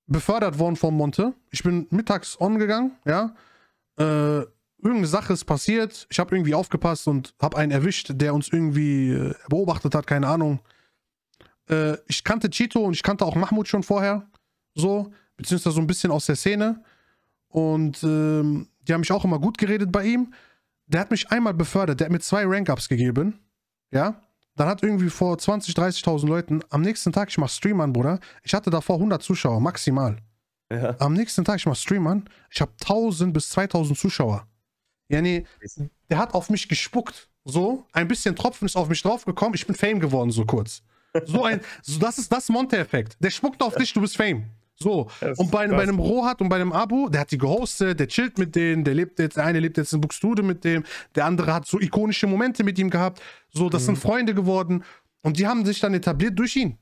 Speaker 1: befördert worden von Monte. Ich bin mittags on gegangen, ja. Äh, irgendeine Sache ist passiert. Ich habe irgendwie aufgepasst und habe einen erwischt, der uns irgendwie äh, beobachtet hat, keine Ahnung. Äh, ich kannte Chito und ich kannte auch Mahmoud schon vorher. So, beziehungsweise so ein bisschen aus der Szene. Und ähm, die haben mich auch immer gut geredet bei ihm. Der hat mich einmal befördert, der hat mir zwei Rank-Ups gegeben. Ja. Dann hat irgendwie vor 20, 30.000 Leuten am nächsten Tag, ich mache Stream an, Bruder. Ich hatte davor 100 Zuschauer, maximal. Ja. Am nächsten Tag, ich mache Stream an. Ich habe 1000 bis 2000 Zuschauer. Yani, der hat auf mich gespuckt. So, ein bisschen Tropfen ist auf mich draufgekommen. Ich bin Fame geworden, so kurz. So ein, so das ist das Monte-Effekt. Der spuckt auf dich, du bist Fame. So. und bei, bei einem Rohat und bei einem Abo, der hat die gehostet, der chillt mit denen, der lebt jetzt, der eine lebt jetzt in Buxtude mit dem, der andere hat so ikonische Momente mit ihm gehabt. So, das mhm. sind Freunde geworden. Und die haben sich dann etabliert durch ihn.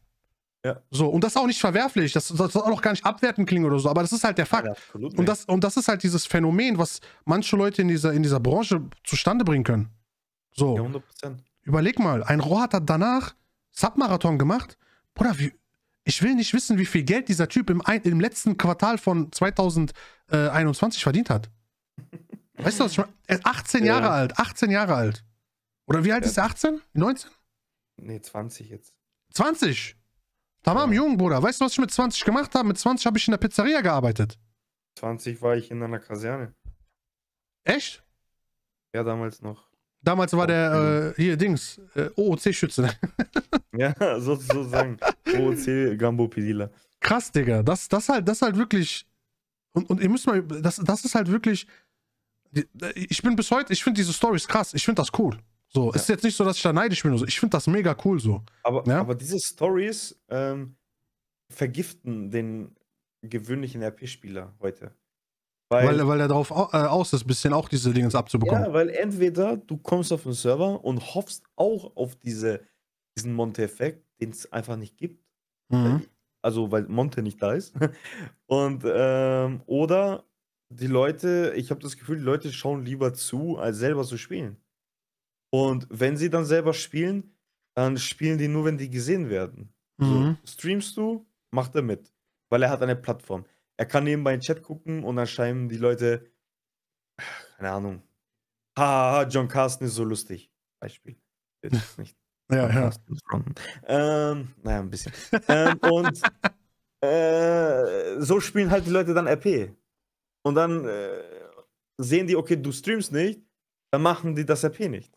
Speaker 1: Ja. So, und das ist auch nicht verwerflich, das, das soll auch gar nicht abwertend klingen oder so, aber das ist halt der Fakt. Ja, und, das, und das ist halt dieses Phänomen, was manche Leute in dieser, in dieser Branche zustande bringen können. So. Ja, 100%. Überleg mal, ein Rohat hat danach Submarathon gemacht. Bruder, wie, ich will nicht wissen, wie viel Geld dieser Typ im, im letzten Quartal von 2021 verdient hat. *laughs* Weißt du, was ich meine? 18 Jahre alt, 18 Jahre alt. Oder wie alt ja. ist er? 18? 19?
Speaker 2: Nee, 20 jetzt.
Speaker 1: 20? Tamam, jung, Bruder. Weißt du, was ich mit 20 gemacht habe? Mit 20 habe ich in der Pizzeria gearbeitet.
Speaker 2: 20 war ich in einer Kaserne. Echt? Ja, damals noch.
Speaker 1: Damals war der, äh, hier, Dings, äh, OOC-Schütze.
Speaker 2: *laughs* ja, *laughs* sozusagen. OOC Gambo
Speaker 1: Pedila. Krass, Digga. Das, das, halt, das halt wirklich. Und, und ihr müsst mal, das, das ist halt wirklich. Ich bin bis heute, ich finde diese Stories krass. Ich finde das cool. So, ja. ist jetzt nicht so, dass ich da neidisch bin. Ich finde das mega cool so.
Speaker 2: Aber, ja? aber diese Stories ähm, vergiften den gewöhnlichen RP-Spieler heute. Weil, weil, weil er darauf äh, aus ist, ein bisschen auch
Speaker 1: diese Dinge abzubekommen. Ja, weil
Speaker 2: entweder du kommst auf den Server und hoffst auch auf diese, diesen Monte-Effekt, den es einfach nicht gibt. Mhm. Also, weil Monte nicht da ist. *laughs* Und, ähm, oder die Leute, ich habe das Gefühl, die Leute schauen lieber zu, als selber zu spielen. Und wenn sie dann selber spielen, dann spielen die nur, wenn die gesehen werden. Mhm. So, streamst du, macht er mit, weil er hat eine Plattform. Er kann nebenbei in den Chat gucken und dann schreiben die Leute, keine Ahnung, haha, John Carsten ist so lustig. Beispiel. Jetzt nicht. *laughs* Ja, ja. Ähm, naja, ein bisschen. ähm, und äh, so spielen halt die Leute dann RP. Und dann äh, sehen die, okay, du streamst nicht, dann machen die das RP nicht.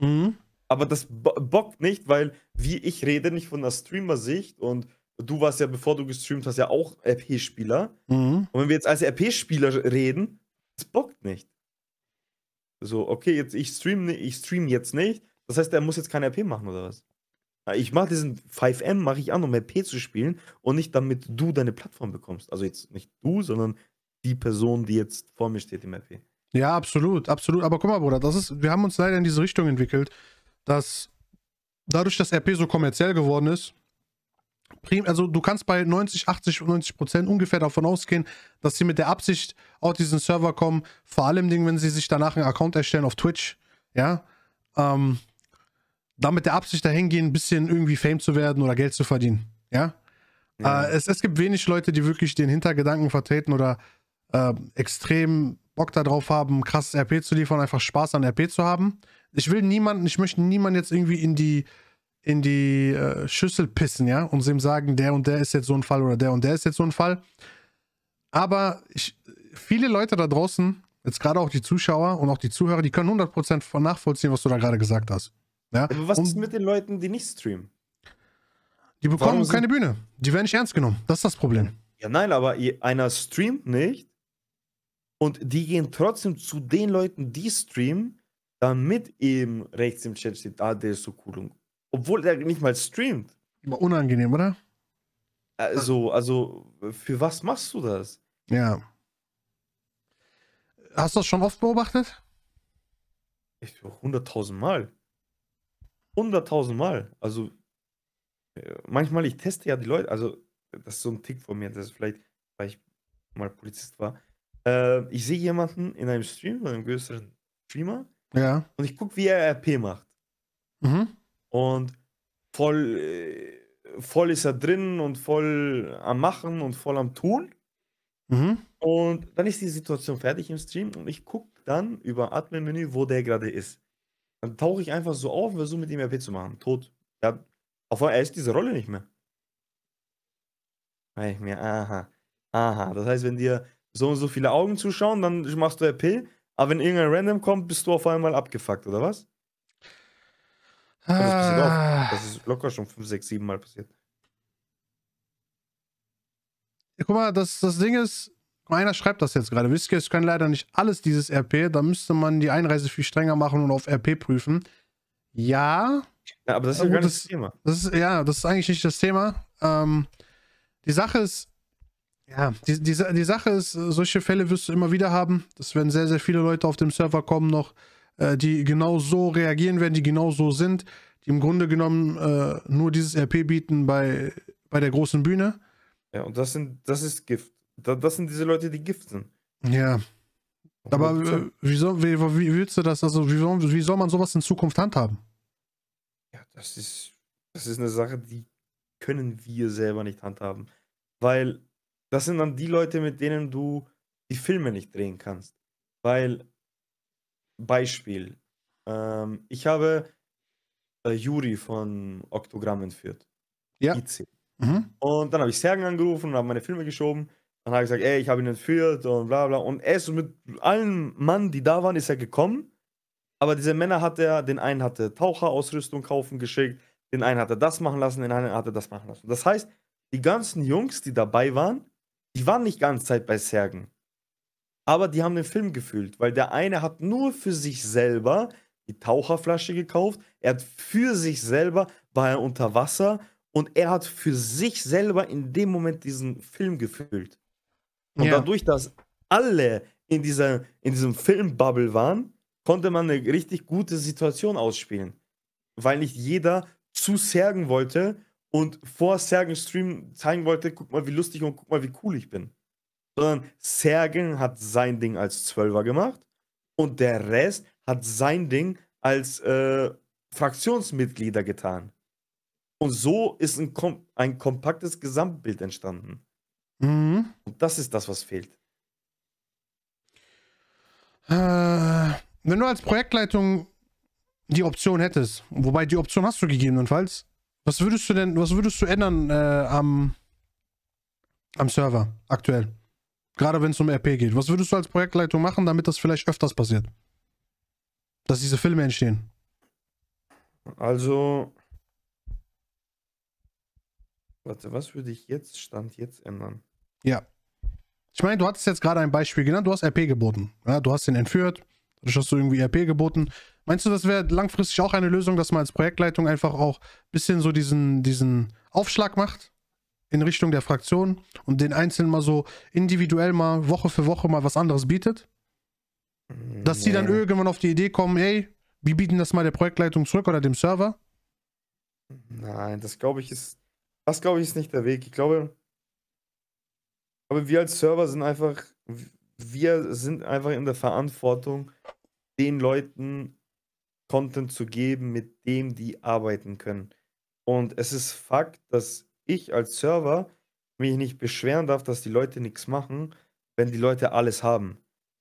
Speaker 2: Mhm. Aber das bockt nicht, weil wie ich rede nicht von der Streamer-Sicht und du warst ja, bevor du gestreamt hast, ja auch RP-Spieler. Mhm. Und wenn wir jetzt als RP-Spieler reden, das bockt nicht. So, okay, jetzt ich stream, ich stream jetzt nicht. Das heißt, er muss jetzt kein RP machen oder was? Ah, ich mache diesen 5M, mache ich an, um RP zu spielen und nicht damit du deine Plattform bekommst. Also jetzt nicht du, sondern die Person, die jetzt vor mir steht im RP.
Speaker 1: Ja, absolut, absolut. Aber guck mal, Bruder, das ist, wir haben uns leider in diese Richtung entwickelt, dass dadurch, dass RP so kommerziell geworden ist, also du kannst bei 90, 80, 90 Prozent ungefähr davon ausgehen, dass sie mit der Absicht auf diesen Server kommen, vor allem, wenn sie sich danach einen Account erstellen auf Twitch, ja, ähm, damit der Absicht dahin gehen, ein bisschen irgendwie Fame zu werden oder Geld zu verdienen, ja. ja. Äh, es, es gibt wenig Leute, die wirklich den Hintergedanken vertreten oder äh, extrem Bock darauf haben, krasses RP zu liefern, einfach Spaß an RP zu haben. Ich will niemanden, ich möchte niemanden jetzt irgendwie in die, in die äh, Schüssel pissen, ja, und ihm sagen, der und der ist jetzt so ein Fall oder der und der ist jetzt so ein Fall. Aber ich, viele Leute da draußen, jetzt gerade auch die Zuschauer und auch die Zuhörer, die können 100% nachvollziehen, was du da gerade gesagt hast.
Speaker 2: Ja? Aber was und ist mit den Leuten, die nicht streamen? Die bekommen keine
Speaker 1: Bühne. Die werden nicht ernst genommen. Das ist das Problem.
Speaker 2: Ja, nein, aber einer streamt nicht und die gehen trotzdem zu den Leuten, die streamen, damit eben rechts im Chat steht, ah, der ist so cool. Und Obwohl der nicht mal streamt. Immer unangenehm, oder? Also, also, für was machst du das?
Speaker 1: Ja. Hast du das schon oft beobachtet?
Speaker 2: Ich 100.000 Mal. 100.000 Mal. Also, äh, manchmal, ich teste ja die Leute, also, das ist so ein Tick von mir, das ist vielleicht, weil ich mal Polizist war, äh, ich sehe jemanden in einem Stream, einem größeren Streamer. Ja. Und ich gucke, wie er RP macht. Mhm. Und voll, äh, voll ist er drin und voll am Machen und voll am Tun. Mhm. Und dann ist die Situation fertig im Stream und ich gucke dann über Admin-Menü, wo der gerade ist. Dann tauche ich einfach so auf und versuche mit ihm RP zu machen. Tot. Ja, auf einmal, er ist diese Rolle nicht mehr. Weil Ich mir, aha, aha. Das heißt, wenn dir so und so viele Augen zuschauen, dann machst du RP. Aber wenn irgendein Random kommt, bist du auf einmal abgefuckt, oder was?
Speaker 1: Ah. Also
Speaker 2: das, ist locker schon 5, 6, 7 Mal passiert.
Speaker 1: Ja, guck mal, das, das Ding ist, einer schreibt das jetzt gerade. Wisst ihr, es können leider nicht alles dieses RP. Da müsste man die Einreise viel strenger machen und auf RP prüfen. Ja.
Speaker 2: ja aber das ist ja, ja gar nicht das, das Thema.
Speaker 1: Das ist, ja, das ist eigentlich nicht das Thema. Ähm, die Sache ist, ja, die, die, die Sache ist, äh, solche Fälle wirst du immer wieder haben. Das werden sehr, sehr viele Leute auf dem Server kommen noch, äh, die genau so reagieren werden, die genau so sind, die im Grunde genommen äh, nur dieses RP bieten bei, bei der großen Bühne.
Speaker 2: Ja, und das sind, das ist Gift. Das sind diese Leute, die Gift sind.
Speaker 1: Ja. Aber wieso, wie, wie willst du das, also wie soll, wie soll man sowas in Zukunft handhaben?
Speaker 2: Ja, das ist, das ist eine Sache, die können wir selber nicht handhaben. Weil das sind dann die Leute, mit denen du die Filme nicht drehen kannst. Weil, Beispiel, ähm, ich habe äh, Juri von Oktogramm entführt. Ja. Mhm. Und dann habe ich Sergen angerufen und habe meine Filme geschoben. Dann habe ich gesagt, ey, ich habe ihn entführt und bla bla. Und er ist mit allen Mann, die da waren, ist er gekommen. Aber diese Männer hat er, den einen hatte Taucherausrüstung kaufen geschickt, den einen hat er das machen lassen, den anderen hat er das machen lassen. Das heißt, die ganzen Jungs, die dabei waren, die waren nicht ganz Zeit bei Särgen. Aber die haben den Film gefühlt, weil der eine hat nur für sich selber die Taucherflasche gekauft. Er hat für sich selber, war er unter Wasser und er hat für sich selber in dem Moment diesen Film gefühlt. Und ja. dadurch, dass alle in, dieser, in diesem Filmbubble waren, konnte man eine richtig gute Situation ausspielen. Weil nicht jeder zu särgen wollte und vor Sergen Stream zeigen wollte, guck mal, wie lustig und guck mal, wie cool ich bin. Sondern Sergen hat sein Ding als Zwölfer gemacht und der Rest hat sein Ding als äh, Fraktionsmitglieder getan. Und so ist ein, kom ein kompaktes Gesamtbild entstanden. Mhm. Und das ist das, was fehlt.
Speaker 1: Äh, wenn du als Projektleitung die Option hättest, wobei die Option hast du gegebenenfalls, was würdest du denn, was würdest du ändern äh, am, am Server aktuell? Gerade wenn es um RP geht. Was würdest du als Projektleitung machen, damit das vielleicht öfters passiert? Dass diese Filme entstehen.
Speaker 2: Also. Warte, was würde ich jetzt Stand jetzt ändern?
Speaker 1: Ja. Ich meine, du hattest jetzt gerade ein Beispiel genannt, du hast RP geboten. Ja, du hast ihn entführt, Dadurch hast du irgendwie e RP geboten. Meinst du, das wäre langfristig auch eine Lösung, dass man als Projektleitung einfach auch ein bisschen so diesen, diesen Aufschlag macht in Richtung der Fraktion und den Einzelnen mal so individuell mal Woche für Woche mal was anderes bietet? Dass sie dann irgendwann auf die Idee kommen, ey, wir bieten das mal der Projektleitung zurück oder dem Server?
Speaker 2: Nein, das glaube ich ist, das glaube ich ist nicht der Weg. Ich glaube, aber wir als Server sind einfach, wir sind einfach in der Verantwortung, den Leuten Content zu geben, mit dem die arbeiten können. Und es ist Fakt, dass ich als Server mich nicht beschweren darf, dass die Leute nichts machen, wenn die Leute alles haben.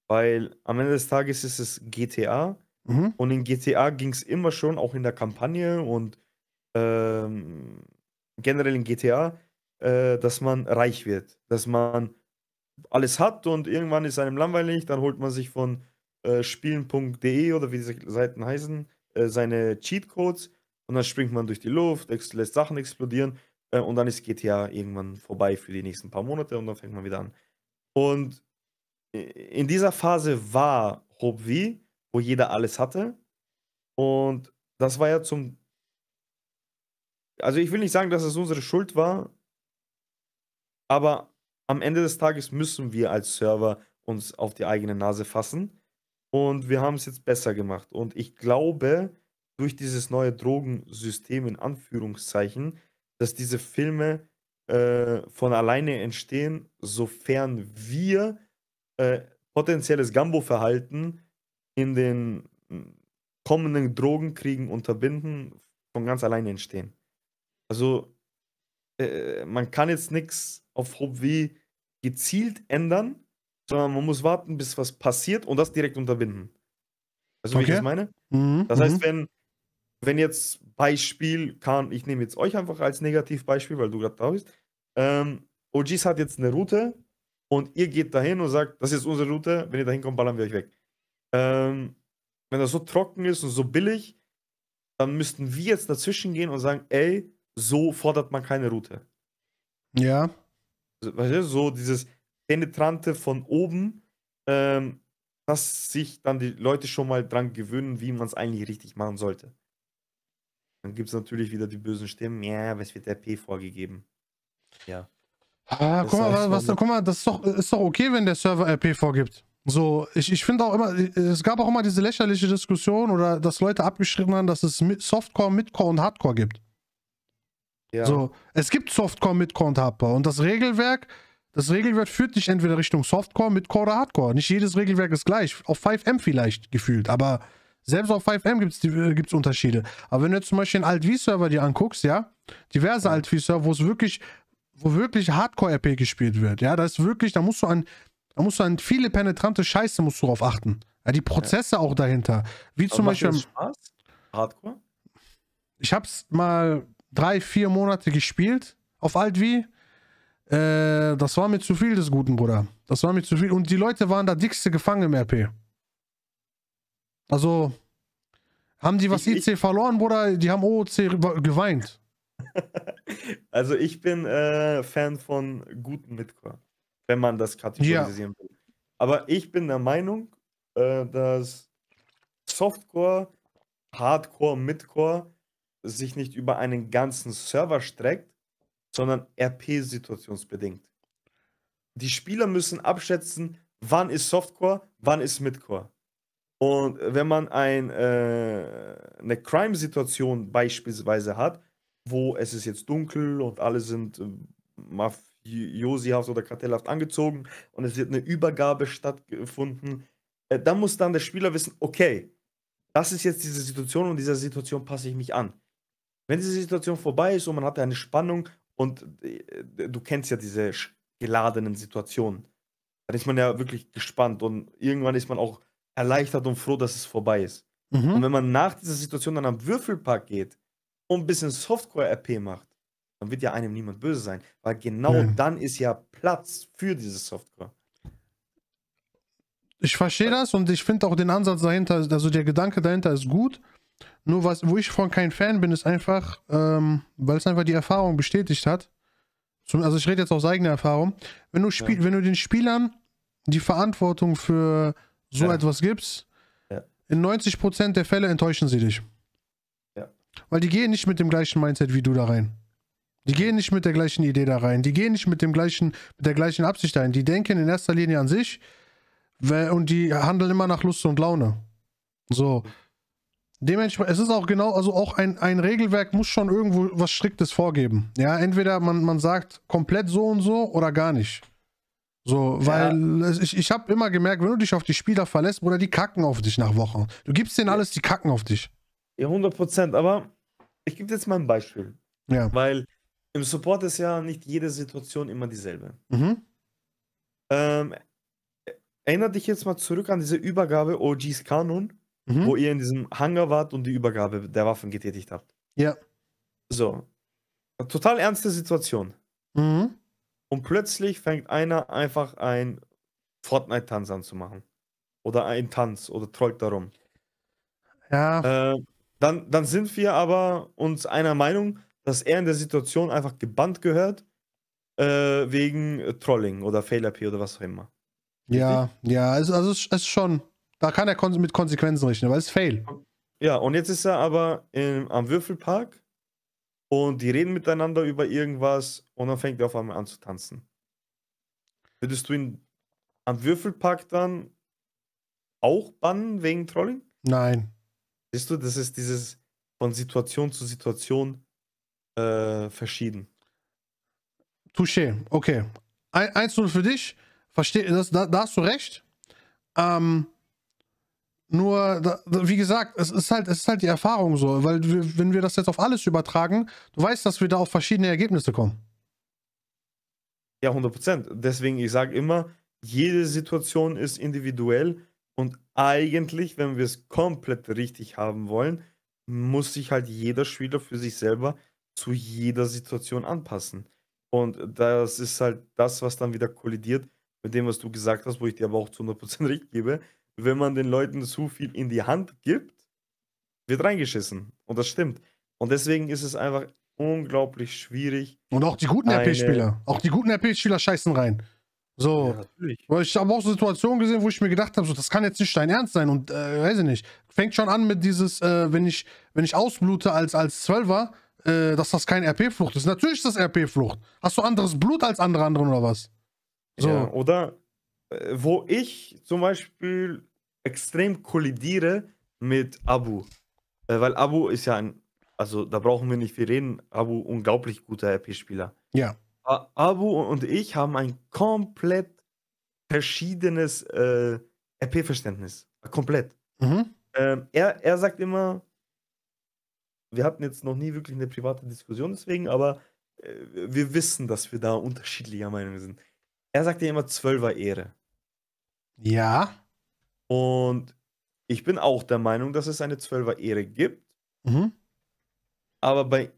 Speaker 2: Weil am Ende des Tages ist es GTA. Mhm. Und in GTA ging es immer schon, auch in der Kampagne und ähm, generell in GTA, äh, dass man reich wird, dass man alles hat und irgendwann ist einem langweilig, dann holt man sich von äh, spielen.de oder wie diese Seiten heißen, äh, seine Cheatcodes und dann springt man durch die Luft, lässt Sachen explodieren äh, und dann ist GTA irgendwann vorbei für die nächsten paar Monate und dann fängt man wieder an. Und in dieser Phase war Hobby, wo jeder alles hatte und das war ja zum also ich will nicht sagen, dass es unsere Schuld war, aber am Ende des Tages müssen wir als Server uns auf die eigene Nase fassen. Und wir haben es jetzt besser gemacht. Und ich glaube, durch dieses neue Drogensystem in Anführungszeichen, dass diese Filme äh, von alleine entstehen, sofern wir äh, potenzielles Gambo-Verhalten in den hm, kommenden Drogenkriegen unterbinden, von ganz alleine entstehen. Also äh, man kann jetzt nichts auf Hobby gezielt ändern, sondern man muss warten, bis was passiert und das direkt unterbinden. Also okay. wie ich das meine? Mhm. Das heißt, mhm. wenn, wenn jetzt Beispiel kann, ich nehme jetzt euch einfach als Negativbeispiel, weil du gerade da bist. Ähm, OGs hat jetzt eine Route und ihr geht dahin und sagt, das ist unsere Route, wenn ihr dahin kommt, ballern wir euch weg. Ähm, wenn das so trocken ist und so billig, dann müssten wir jetzt dazwischen gehen und sagen, ey, so fordert man keine Route. Ja. Also, weißt du, so dieses Penetrante von oben, ähm, dass sich dann die Leute schon mal dran gewöhnen, wie man es eigentlich richtig machen sollte. Dann gibt es natürlich wieder die bösen Stimmen. Ja, was wird der P vorgegeben? Ja.
Speaker 1: Ah, guck mal, was, was, guck mal, das ist doch, ist doch okay, wenn der Server RP vorgibt. So, ich, ich finde auch immer, es gab auch immer diese lächerliche Diskussion oder dass Leute abgeschrieben haben, dass es Softcore, Midcore und Hardcore gibt. Ja. So, es gibt Softcore, Midcore und Hardcore. Und das Regelwerk, das Regelwerk führt nicht entweder Richtung Softcore, Midcore oder Hardcore. Nicht jedes Regelwerk ist gleich. Auf 5M vielleicht gefühlt, aber selbst auf 5M gibt es äh, gibt's Unterschiede. Aber wenn du jetzt zum Beispiel einen Alt-V-Server dir anguckst, ja, diverse ja. Alt-V-Server, wo es wirklich, wo wirklich Hardcore-RP gespielt wird, ja, da ist wirklich, da musst du an, da musst du an viele penetrante Scheiße musst du drauf achten. Ja, die Prozesse ja. auch dahinter. Wie aber zum Beispiel.
Speaker 2: Spaß? Hardcore?
Speaker 1: Ich hab's mal drei, vier Monate gespielt auf Alt wie. Äh, das war mir zu viel des Guten, Bruder. Das war mir zu viel. Und die Leute waren da dickste gefangen im RP. Also, haben die was IC e verloren, Bruder? Die haben OOC geweint.
Speaker 2: *laughs* also, ich bin äh, Fan von guten Midcore, wenn man das kategorisieren ja. will. Aber ich bin der Meinung, äh, dass Softcore, Hardcore, Midcore sich nicht über einen ganzen Server streckt, sondern RP-situationsbedingt. Die Spieler müssen abschätzen, wann ist Softcore, wann ist Midcore. Und wenn man ein, äh, eine Crime-Situation beispielsweise hat, wo es ist jetzt dunkel und alle sind äh, mafiosihaft oder kartellhaft angezogen und es wird eine Übergabe stattgefunden, äh, dann muss dann der Spieler wissen, okay, das ist jetzt diese Situation und dieser Situation passe ich mich an. Wenn diese Situation vorbei ist und man hat eine Spannung und äh, du kennst ja diese geladenen Situationen, dann ist man ja wirklich gespannt und irgendwann ist man auch erleichtert und froh, dass es vorbei ist. Mhm. Und wenn man nach dieser Situation dann am Würfelpark geht und ein bisschen Softcore-RP macht, dann wird ja einem niemand böse sein, weil genau ja. dann ist ja Platz für dieses Softcore. Ich verstehe das
Speaker 1: und ich finde auch den Ansatz dahinter, also der Gedanke dahinter ist gut. Nur was, wo ich von kein Fan bin, ist einfach, ähm, weil es einfach die Erfahrung bestätigt hat. Zum, also ich rede jetzt aus eigener Erfahrung. Wenn du spiel, ja. wenn du den Spielern die Verantwortung für so ja. etwas gibst, ja. in 90% der Fälle enttäuschen sie dich. Weil die gehen nicht mit dem gleichen Mindset wie du da rein. Die gehen nicht mit der gleichen Idee da rein. Die gehen nicht mit dem gleichen, mit der gleichen Absicht ein. Die denken in erster Linie an sich und die handeln immer nach Lust und Laune. So. Mhm. Dementsprechend, es ist auch genau, also auch ein, ein Regelwerk muss schon irgendwo was Striktes vorgeben. Ja, entweder man, man sagt komplett so und so oder gar nicht. So, weil ja. ich, ich habe immer gemerkt, wenn du dich auf die Spieler verlässt, Bruder, die kacken auf dich nach Wochen. Du gibst denen ja. alles, die kacken auf dich.
Speaker 2: Ja, 100 Prozent. Aber ich gebe jetzt mal ein Beispiel. Ja. Weil im Support ist ja nicht jede Situation immer dieselbe. Mhm. Ähm, erinnere dich jetzt mal zurück an diese Übergabe OGs Kanon mhm. wo ihr in diesem Hangar wart und die Übergabe der Waffen getätigt habt. Ja. So. Total ernste Situation. Mhm. Und plötzlich fängt einer einfach ein Fortnite-Tanz an zu machen. Oder einen Tanz oder trollt darum. Ja. Äh, dann, dann sind wir aber uns einer Meinung, dass er in der Situation einfach gebannt gehört, äh, wegen Trolling oder Fail-AP oder was auch immer.
Speaker 1: Ja, ja, also, also es ist schon da kann er kon mit Konsequenzen rechnen, weil es ist Fail.
Speaker 2: Ja, und jetzt ist er aber im, am Würfelpark und die reden miteinander über irgendwas und dann fängt er auf einmal an zu tanzen. Würdest du ihn am Würfelpark dann auch bannen wegen Trolling? Nein. Siehst du, das ist dieses von Situation zu Situation äh, verschieden. Touché,
Speaker 1: okay. 1-0 für dich. Versteh, da, da, hast du recht. Ähm, nur, da, wie gesagt, es ist, halt, es ist halt die Erfahrung so, weil wir, wenn wir das jetzt auf alles übertragen, du weißt, dass wir da auf verschiedene Ergebnisse kommen.
Speaker 2: Ja, 100 Prozent. Deswegen, ich sage immer, jede Situation ist individuell und eigentlich, wenn wir es komplett richtig haben wollen, muss sich halt jeder Spieler für sich selber zu jeder Situation anpassen. Und das ist halt das, was dann wieder kollidiert mit dem, was du gesagt hast, wo ich dir aber auch zu 100% recht gebe wenn man den Leuten zu viel in die Hand gibt, wird reingeschissen. Und das stimmt. Und deswegen ist es einfach unglaublich schwierig. Und auch die guten RP-Spieler.
Speaker 1: Auch die guten RP-Spieler scheißen rein. So. Ja, ich habe auch so Situationen gesehen, wo ich mir gedacht habe, so, das kann jetzt nicht dein Ernst sein. Und äh, weiß ich nicht. Fängt schon an mit dieses, äh, wenn ich, wenn ich ausblute als, als Zwölfer, äh, dass das kein RP-Flucht ist. Natürlich ist das RP-Flucht. Hast du anderes Blut als andere anderen oder was? So. Ja,
Speaker 2: oder äh, wo ich zum Beispiel extrem kollidiere mit Abu. Äh, weil Abu ist ja ein, also da brauchen wir nicht viel reden, Abu unglaublich guter RP-Spieler. Ja. A Abu und ich haben ein komplett verschiedenes äh, RP-Verständnis. Komplett. Mhm. Ähm, er, er sagt immer, wir hatten jetzt noch nie wirklich eine private Diskussion deswegen, aber äh, wir wissen, dass wir da unterschiedlicher Meinung sind. Er sagt ja immer Zwölfer Ehre. Ja. Und ich bin auch der Meinung, dass es eine zwölfer ehre gibt. Mhm. Aber bei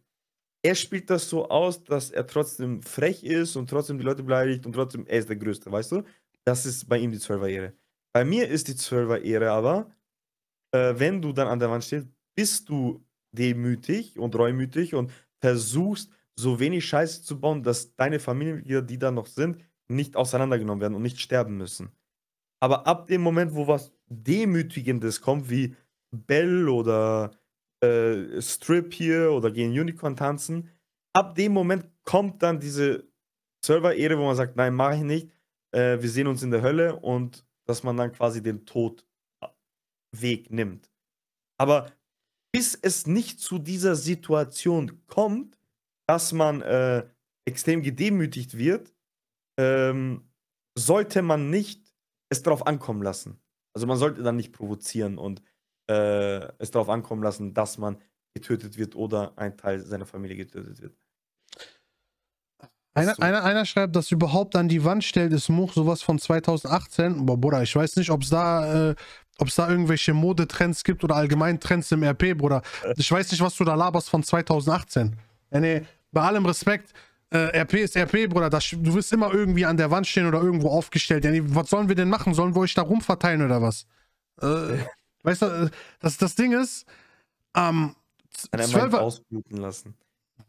Speaker 2: er spielt das so aus, dass er trotzdem frech ist und trotzdem die Leute beleidigt und trotzdem er ist der Größte, weißt du? Das ist bei ihm die zwölfer ehre Bei mir ist die zwölfer ehre aber, äh, wenn du dann an der Wand stehst, bist du demütig und reumütig und versuchst, so wenig Scheiße zu bauen, dass deine Familienmitglieder, die da noch sind, nicht auseinandergenommen werden und nicht sterben müssen. Aber ab dem Moment, wo was Demütigendes kommt, wie Bell oder äh, Strip hier oder gegen Unicorn tanzen, ab dem Moment kommt dann diese Server-Ehre, wo man sagt, nein, mache ich nicht, äh, wir sehen uns in der Hölle und dass man dann quasi den Todweg nimmt. Aber bis es nicht zu dieser Situation kommt, dass man äh, extrem gedemütigt wird, ähm, sollte man nicht es darauf ankommen lassen. Also man sollte dann nicht provozieren und äh, es darauf ankommen lassen, dass man getötet wird oder ein Teil seiner Familie getötet wird.
Speaker 1: Einer, einer, einer, schreibt, dass überhaupt an die Wand stellt, ist Much sowas von 2018. Aber Bruder, ich weiß nicht, ob es da, äh, da irgendwelche Modetrends gibt oder allgemein Trends im RP, Bruder. Äh. Ich weiß nicht, was du da laberst von 2018. Ja, nee, bei allem Respekt, äh, RP ist RP, Bruder. Das, du wirst immer irgendwie an der Wand stehen oder irgendwo aufgestellt. Ja, nee, was sollen wir denn machen? Sollen wir euch da rumverteilen oder was?
Speaker 2: Äh, *laughs* weißt du, äh, das, das Ding ist, ähm, er ausbluten lassen.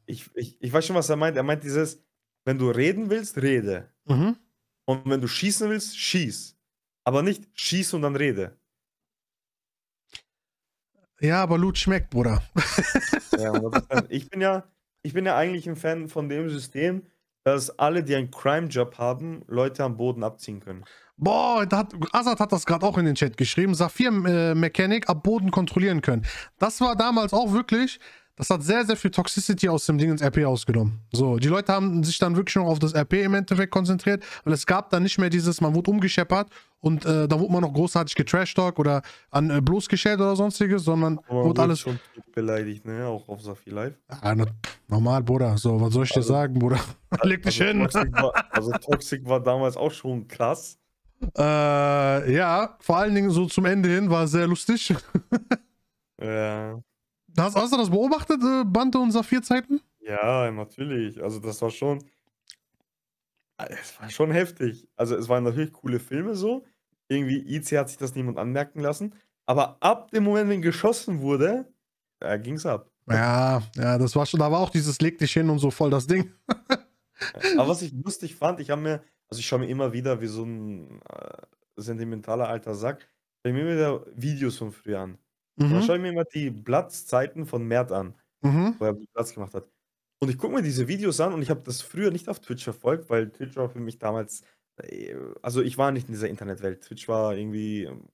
Speaker 2: Ich, ich, ich weiß schon, was er meint. Er meint dieses, wenn du reden willst, rede. Mhm. Und wenn du schießen willst, schieß. Aber nicht schieß und dann rede.
Speaker 1: Ja, aber Loot schmeckt, Bruder. *laughs*
Speaker 2: ja, ich bin ja, ich bin ja eigentlich ein Fan von dem System, dass alle, die einen Crime-Job haben, Leute am Boden abziehen können.
Speaker 1: Boah, da hat, Azad hat das gerade auch in den Chat geschrieben. Saphir äh, Mechanic ab Boden kontrollieren können. Das war damals auch wirklich, das hat sehr, sehr viel Toxicity aus dem Ding ins RP ausgenommen. So, die Leute haben sich dann wirklich noch auf das RP im Endeffekt konzentriert, weil es gab dann nicht mehr dieses, man wurde umgescheppert und äh, da wurde man noch großartig getrashtalk oder an äh, bloßgestellt oder sonstiges, sondern Aber wurde alles. schon
Speaker 2: beleidigt, ne? Auch auf Safi Live.
Speaker 1: Ah, na, normal, Bruder. So, was soll ich also, dir sagen, Bruder?
Speaker 2: Also *laughs* Leg dich also hin. Toxic war, also, Toxic war damals auch schon krass.
Speaker 1: Äh, ja, vor allen Dingen so zum Ende hin war sehr lustig. *laughs* ja. Hast, hast, du das beobachtet, äh, Bante und Saphir-Zeiten?
Speaker 2: Ja, natürlich. Also das war schon. Äh, es war schon heftig. Also es waren natürlich coole Filme so. Irgendwie IC hat sich das niemand anmerken lassen. Aber ab dem Moment, wenn geschossen wurde, äh, es ab. Ja,
Speaker 1: ja, das war schon, da war auch dieses Leg dich hin und so voll das Ding.
Speaker 2: *laughs* Aber was *laughs* ich lustig fand, ich habe mir, also ich schaue mir immer wieder wie so ein äh, sentimentaler alter Sack, ich mir wieder Videos von früher an. Mhm. Dann schaue ich mir immer die Platzzeiten von Mert an, mhm. wo er Platz gemacht hat. Und ich gucke mir diese Videos an und ich habe das früher nicht auf Twitch verfolgt, weil Twitch war für mich damals, äh, also ich war nicht in dieser Internetwelt. Twitch war irgendwie, ähm,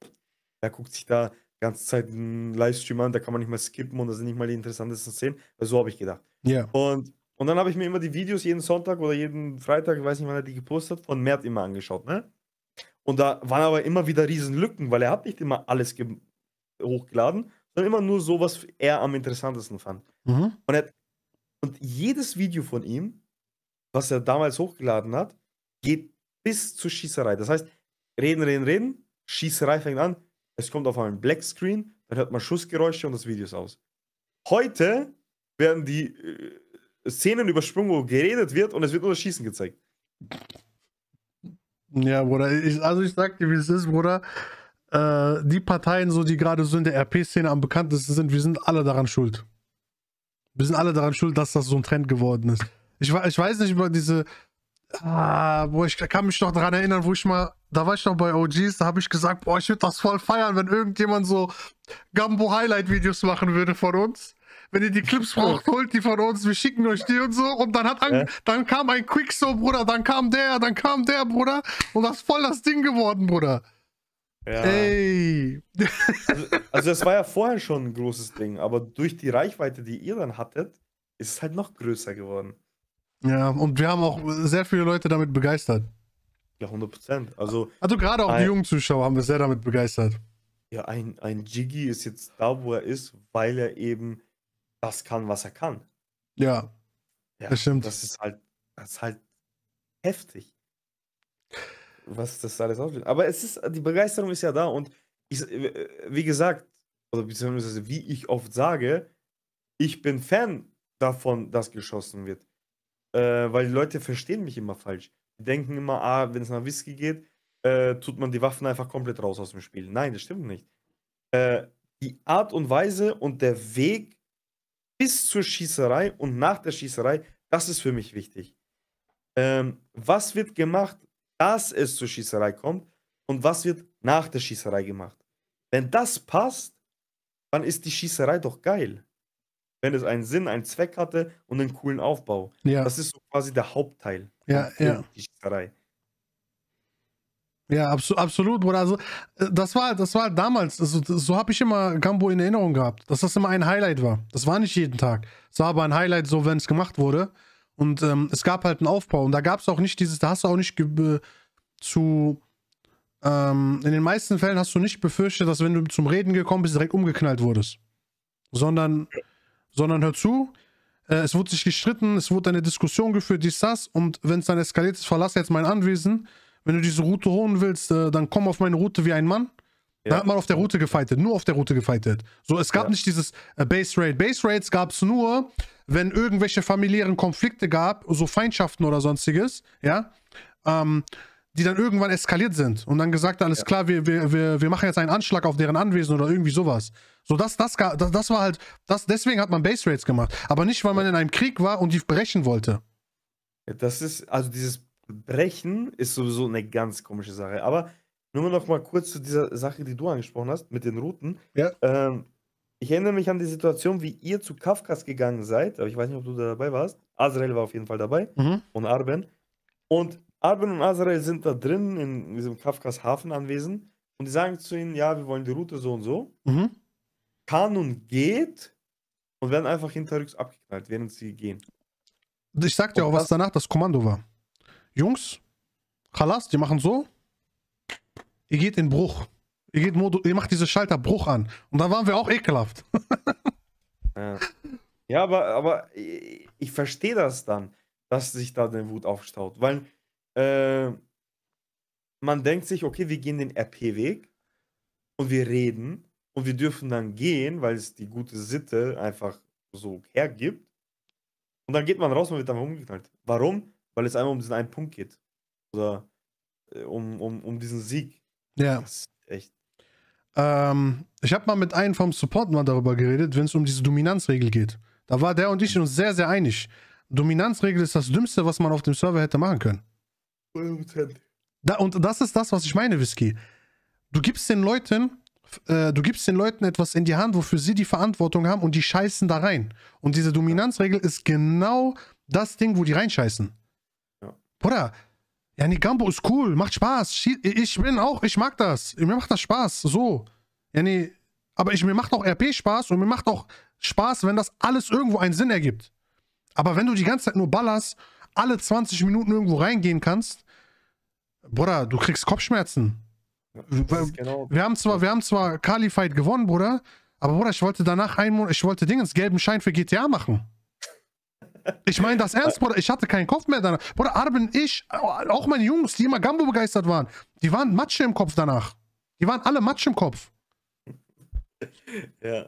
Speaker 2: Er guckt sich da die ganze Zeit einen Livestream an, da kann man nicht mal skippen und da sind nicht mal die interessantesten Szenen. Also so habe ich gedacht. Yeah. Und, und dann habe ich mir immer die Videos jeden Sonntag oder jeden Freitag, ich weiß nicht, wann er die gepostet hat, von Mert immer angeschaut, ne? Und da waren aber immer wieder riesen Lücken, weil er hat nicht immer alles ge hochgeladen, sondern immer nur so, was er am interessantesten fand. Mhm. Und, hat, und jedes Video von ihm, was er damals hochgeladen hat, geht bis zur Schießerei. Das heißt, reden, reden, reden, Schießerei fängt an, es kommt auf einen Black Screen, dann hört man Schussgeräusche und das Video ist aus. Heute werden die äh, Szenen übersprungen, wo geredet wird und es wird nur das Schießen gezeigt.
Speaker 1: Ja, Bruder, ich, also ich sag dir, wie es ist, Bruder äh, die Parteien, so die gerade so in der RP-Szene am bekanntesten sind, wir sind alle daran schuld. Wir sind alle daran schuld, dass das so ein Trend geworden ist. Ich, ich weiß nicht über diese, Ah, boah, ich kann mich noch daran erinnern, wo ich mal, da war ich noch bei OGs, da habe ich gesagt, boah, ich würde das voll feiern, wenn irgendjemand so Gambo-Highlight-Videos machen würde von uns. Wenn ihr die Clips braucht, holt die von uns, wir schicken euch die und so. Und dann hat äh? dann kam ein Quick-So, Bruder, dann kam der, dann kam der, Bruder. Und das ist voll das Ding geworden, Bruder.
Speaker 2: Ja. Ey! Also, also, das war ja vorher schon ein großes Ding, aber durch die Reichweite, die ihr dann hattet, ist es halt noch größer geworden.
Speaker 1: Ja, und wir haben auch sehr viele Leute damit begeistert.
Speaker 2: Ja, 100 Prozent. Also, also gerade auch ein, die jungen
Speaker 1: Zuschauer haben wir sehr damit begeistert.
Speaker 2: Ja, ein, ein Jiggy ist jetzt da, wo er ist, weil er eben das kann, was er kann. Ja, ja das stimmt. Das ist halt, das ist halt heftig was das alles auslöst. Aber es ist, die Begeisterung ist ja da und ich, wie gesagt, oder beziehungsweise wie ich oft sage, ich bin Fan davon, dass geschossen wird. Äh, weil die Leute verstehen mich immer falsch. Die denken immer, ah, wenn es nach Whisky geht, äh, tut man die Waffen einfach komplett raus aus dem Spiel. Nein, das stimmt nicht. Äh, die Art und Weise und der Weg bis zur Schießerei und nach der Schießerei, das ist für mich wichtig. Ähm, was wird gemacht? dass es zur Schießerei kommt und was wird nach der Schießerei gemacht. Wenn das passt, dann ist die Schießerei doch geil. Wenn es einen Sinn, einen Zweck hatte und einen coolen Aufbau. Ja. Das ist so quasi der Hauptteil. Ja, ja. Die Schießerei.
Speaker 1: Ja, abso absolut, Bruder. Also, äh, das war, das war damals, also, so habe ich immer Gambo in Erinnerung gehabt, dass das immer ein Highlight war. Das war nicht jeden Tag. Es war aber ein Highlight, so wenn es gemacht wurde. Und ähm, es gab halt einen Aufbau. Und da gab es auch nicht dieses, da hast du auch nicht zu. Ähm, in den meisten Fällen hast du nicht befürchtet, dass wenn du zum Reden gekommen bist, direkt umgeknallt wurdest. Sondern, sondern hör zu, äh, es wurde sich gestritten, es wurde eine Diskussion geführt, dies, das. Und wenn es dann eskaliert ist, verlass jetzt mein Anwesen. Wenn du diese Route holen willst, äh, dann komm auf meine Route wie ein Mann. Ja. Da hat man auf der Route gefightet, nur auf der Route gefightet. So, es gab ja. nicht dieses äh, Base Raid. Base Raids gab es nur, wenn irgendwelche familiären Konflikte gab, so Feindschaften oder sonstiges, ja, ähm, die dann irgendwann eskaliert sind und dann gesagt, alles ja. klar, wir, wir, wir, wir machen jetzt einen Anschlag auf deren Anwesen oder irgendwie sowas. So, das, das, das, das war halt, das, deswegen hat man Base Rates gemacht, aber nicht, weil man in einem Krieg war und die brechen wollte.
Speaker 2: Das ist, also dieses Brechen ist sowieso eine ganz komische Sache, aber nur noch mal kurz zu dieser Sache, die du angesprochen hast, mit den Routen. Ja. Ähm, ich erinnere mich an die Situation, wie ihr zu Kafkas gegangen seid, aber ich weiß nicht, ob du da dabei warst. Azrael war auf jeden Fall dabei Mhm. und Arben. Und Arben und Azrael sind da drin in diesem Kafkas anwesend und die sagen zu ihnen, ja, wir wollen die Route so und so. Mhm. Kanun geht und werden einfach hinterrücks abgeknallt, während sie gehen.
Speaker 1: Ich sag dir auch, was danach das Kommando war. Jungs, Chalas, die machen so. Ihr geht in Bruch. Ihr, geht Modu ihr macht diese Schalterbruch an. Und dann waren wir auch ekelhaft.
Speaker 2: *laughs* ja. ja, aber, aber ich verstehe das dann, dass sich da der Wut aufstaut. Weil äh, man denkt sich, okay, wir gehen den RP-Weg und wir reden und wir dürfen dann gehen, weil es die gute Sitte einfach so hergibt. Und dann geht man raus und wird dann umgeknallt. Warum? Weil es einmal um diesen einen Punkt geht. Oder äh, um, um, um diesen Sieg. Ja. Das ist echt
Speaker 1: ähm, ich habe mal mit einem vom Support mal darüber geredet, wenn es um diese Dominanzregel geht. Da war der und ich uns sehr, sehr einig. Dominanzregel ist das Dümmste, was man auf dem Server hätte machen können. 100%. Da, und das ist das, was ich meine, Whisky. Du gibst den Leuten, äh, du gibst den Leuten etwas in die Hand, wofür sie die Verantwortung haben und die scheißen da rein. Und diese Dominanzregel ist genau das Ding, wo die reinscheißen. Ja. Bruder, ja, nee, Gambo ist cool, macht Spaß. Ich bin auch, ich mag das. Mir macht das Spaß, so. Ja, nee, aber ich, mir macht auch RP Spaß und mir macht auch Spaß, wenn das alles irgendwo einen Sinn ergibt. Aber wenn du die ganze Zeit nur ballerst, alle 20 Minuten irgendwo reingehen kannst, Bruder, du kriegst Kopfschmerzen. Wir, genau wir haben zwar, wir haben zwar Qualified gewonnen, Bruder, aber Bruder, ich wollte danach einen Monat, ich wollte Dingens gelben Schein für GTA machen. Ich meine das ernst, Bruder. Ich hatte keinen Kopf mehr danach. Bruder, Arben, ich, auch meine Jungs, die immer Gambo begeistert waren, die waren Matsche im Kopf danach. Die waren alle Matsche im Kopf.
Speaker 2: Ja.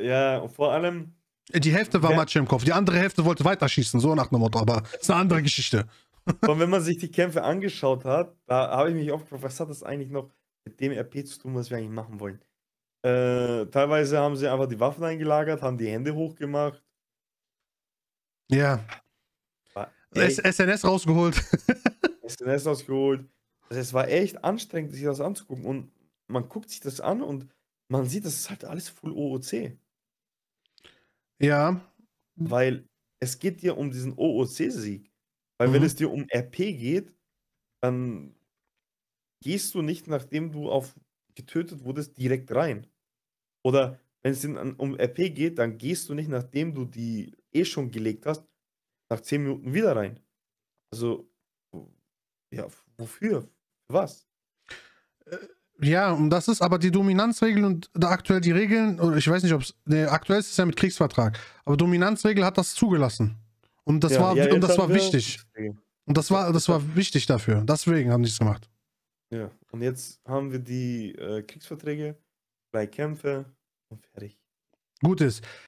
Speaker 2: Ja, und vor allem. Die Hälfte war ja.
Speaker 1: Matsche im Kopf, die andere Hälfte wollte weiterschießen, so nach dem Motto, aber das ist eine andere Geschichte.
Speaker 2: Und *laughs* wenn man sich die Kämpfe angeschaut hat, da habe ich mich oft gefragt, was hat das eigentlich noch mit dem RP zu tun, was wir eigentlich machen wollen? Äh, teilweise haben sie einfach die Waffen eingelagert, haben die Hände hochgemacht, ja. War, SNS rausgeholt. SNS *laughs* rausgeholt. Also es war echt anstrengend, sich das anzugucken. Und man guckt sich das an und man sieht, das ist halt alles voll OOC. Ja. Weil es geht dir um diesen OOC-Sieg. Weil mhm. wenn es dir um RP geht, dann gehst du nicht, nachdem du auf getötet wurdest, direkt rein. Oder wenn es um RP geht, dann gehst du nicht, nachdem du die eh schon gelegt hast, nach 10 Minuten wieder rein. Also, ja, wofür? Für was?
Speaker 1: Äh, ja, und das ist aber die Dominanzregel und da aktuell die Regeln, oder ich weiß nicht, ob es, ne, aktuell ist es ja mit Kriegsvertrag, aber Dominanzregel hat das zugelassen. Und das ja, war, ja, und das war wichtig. Und das war, das war wichtig dafür. Deswegen haben die es gemacht.
Speaker 2: Ja, und jetzt haben wir die äh, Kriegsverträge, drei Kämpfe und fertig.
Speaker 1: Gut ist.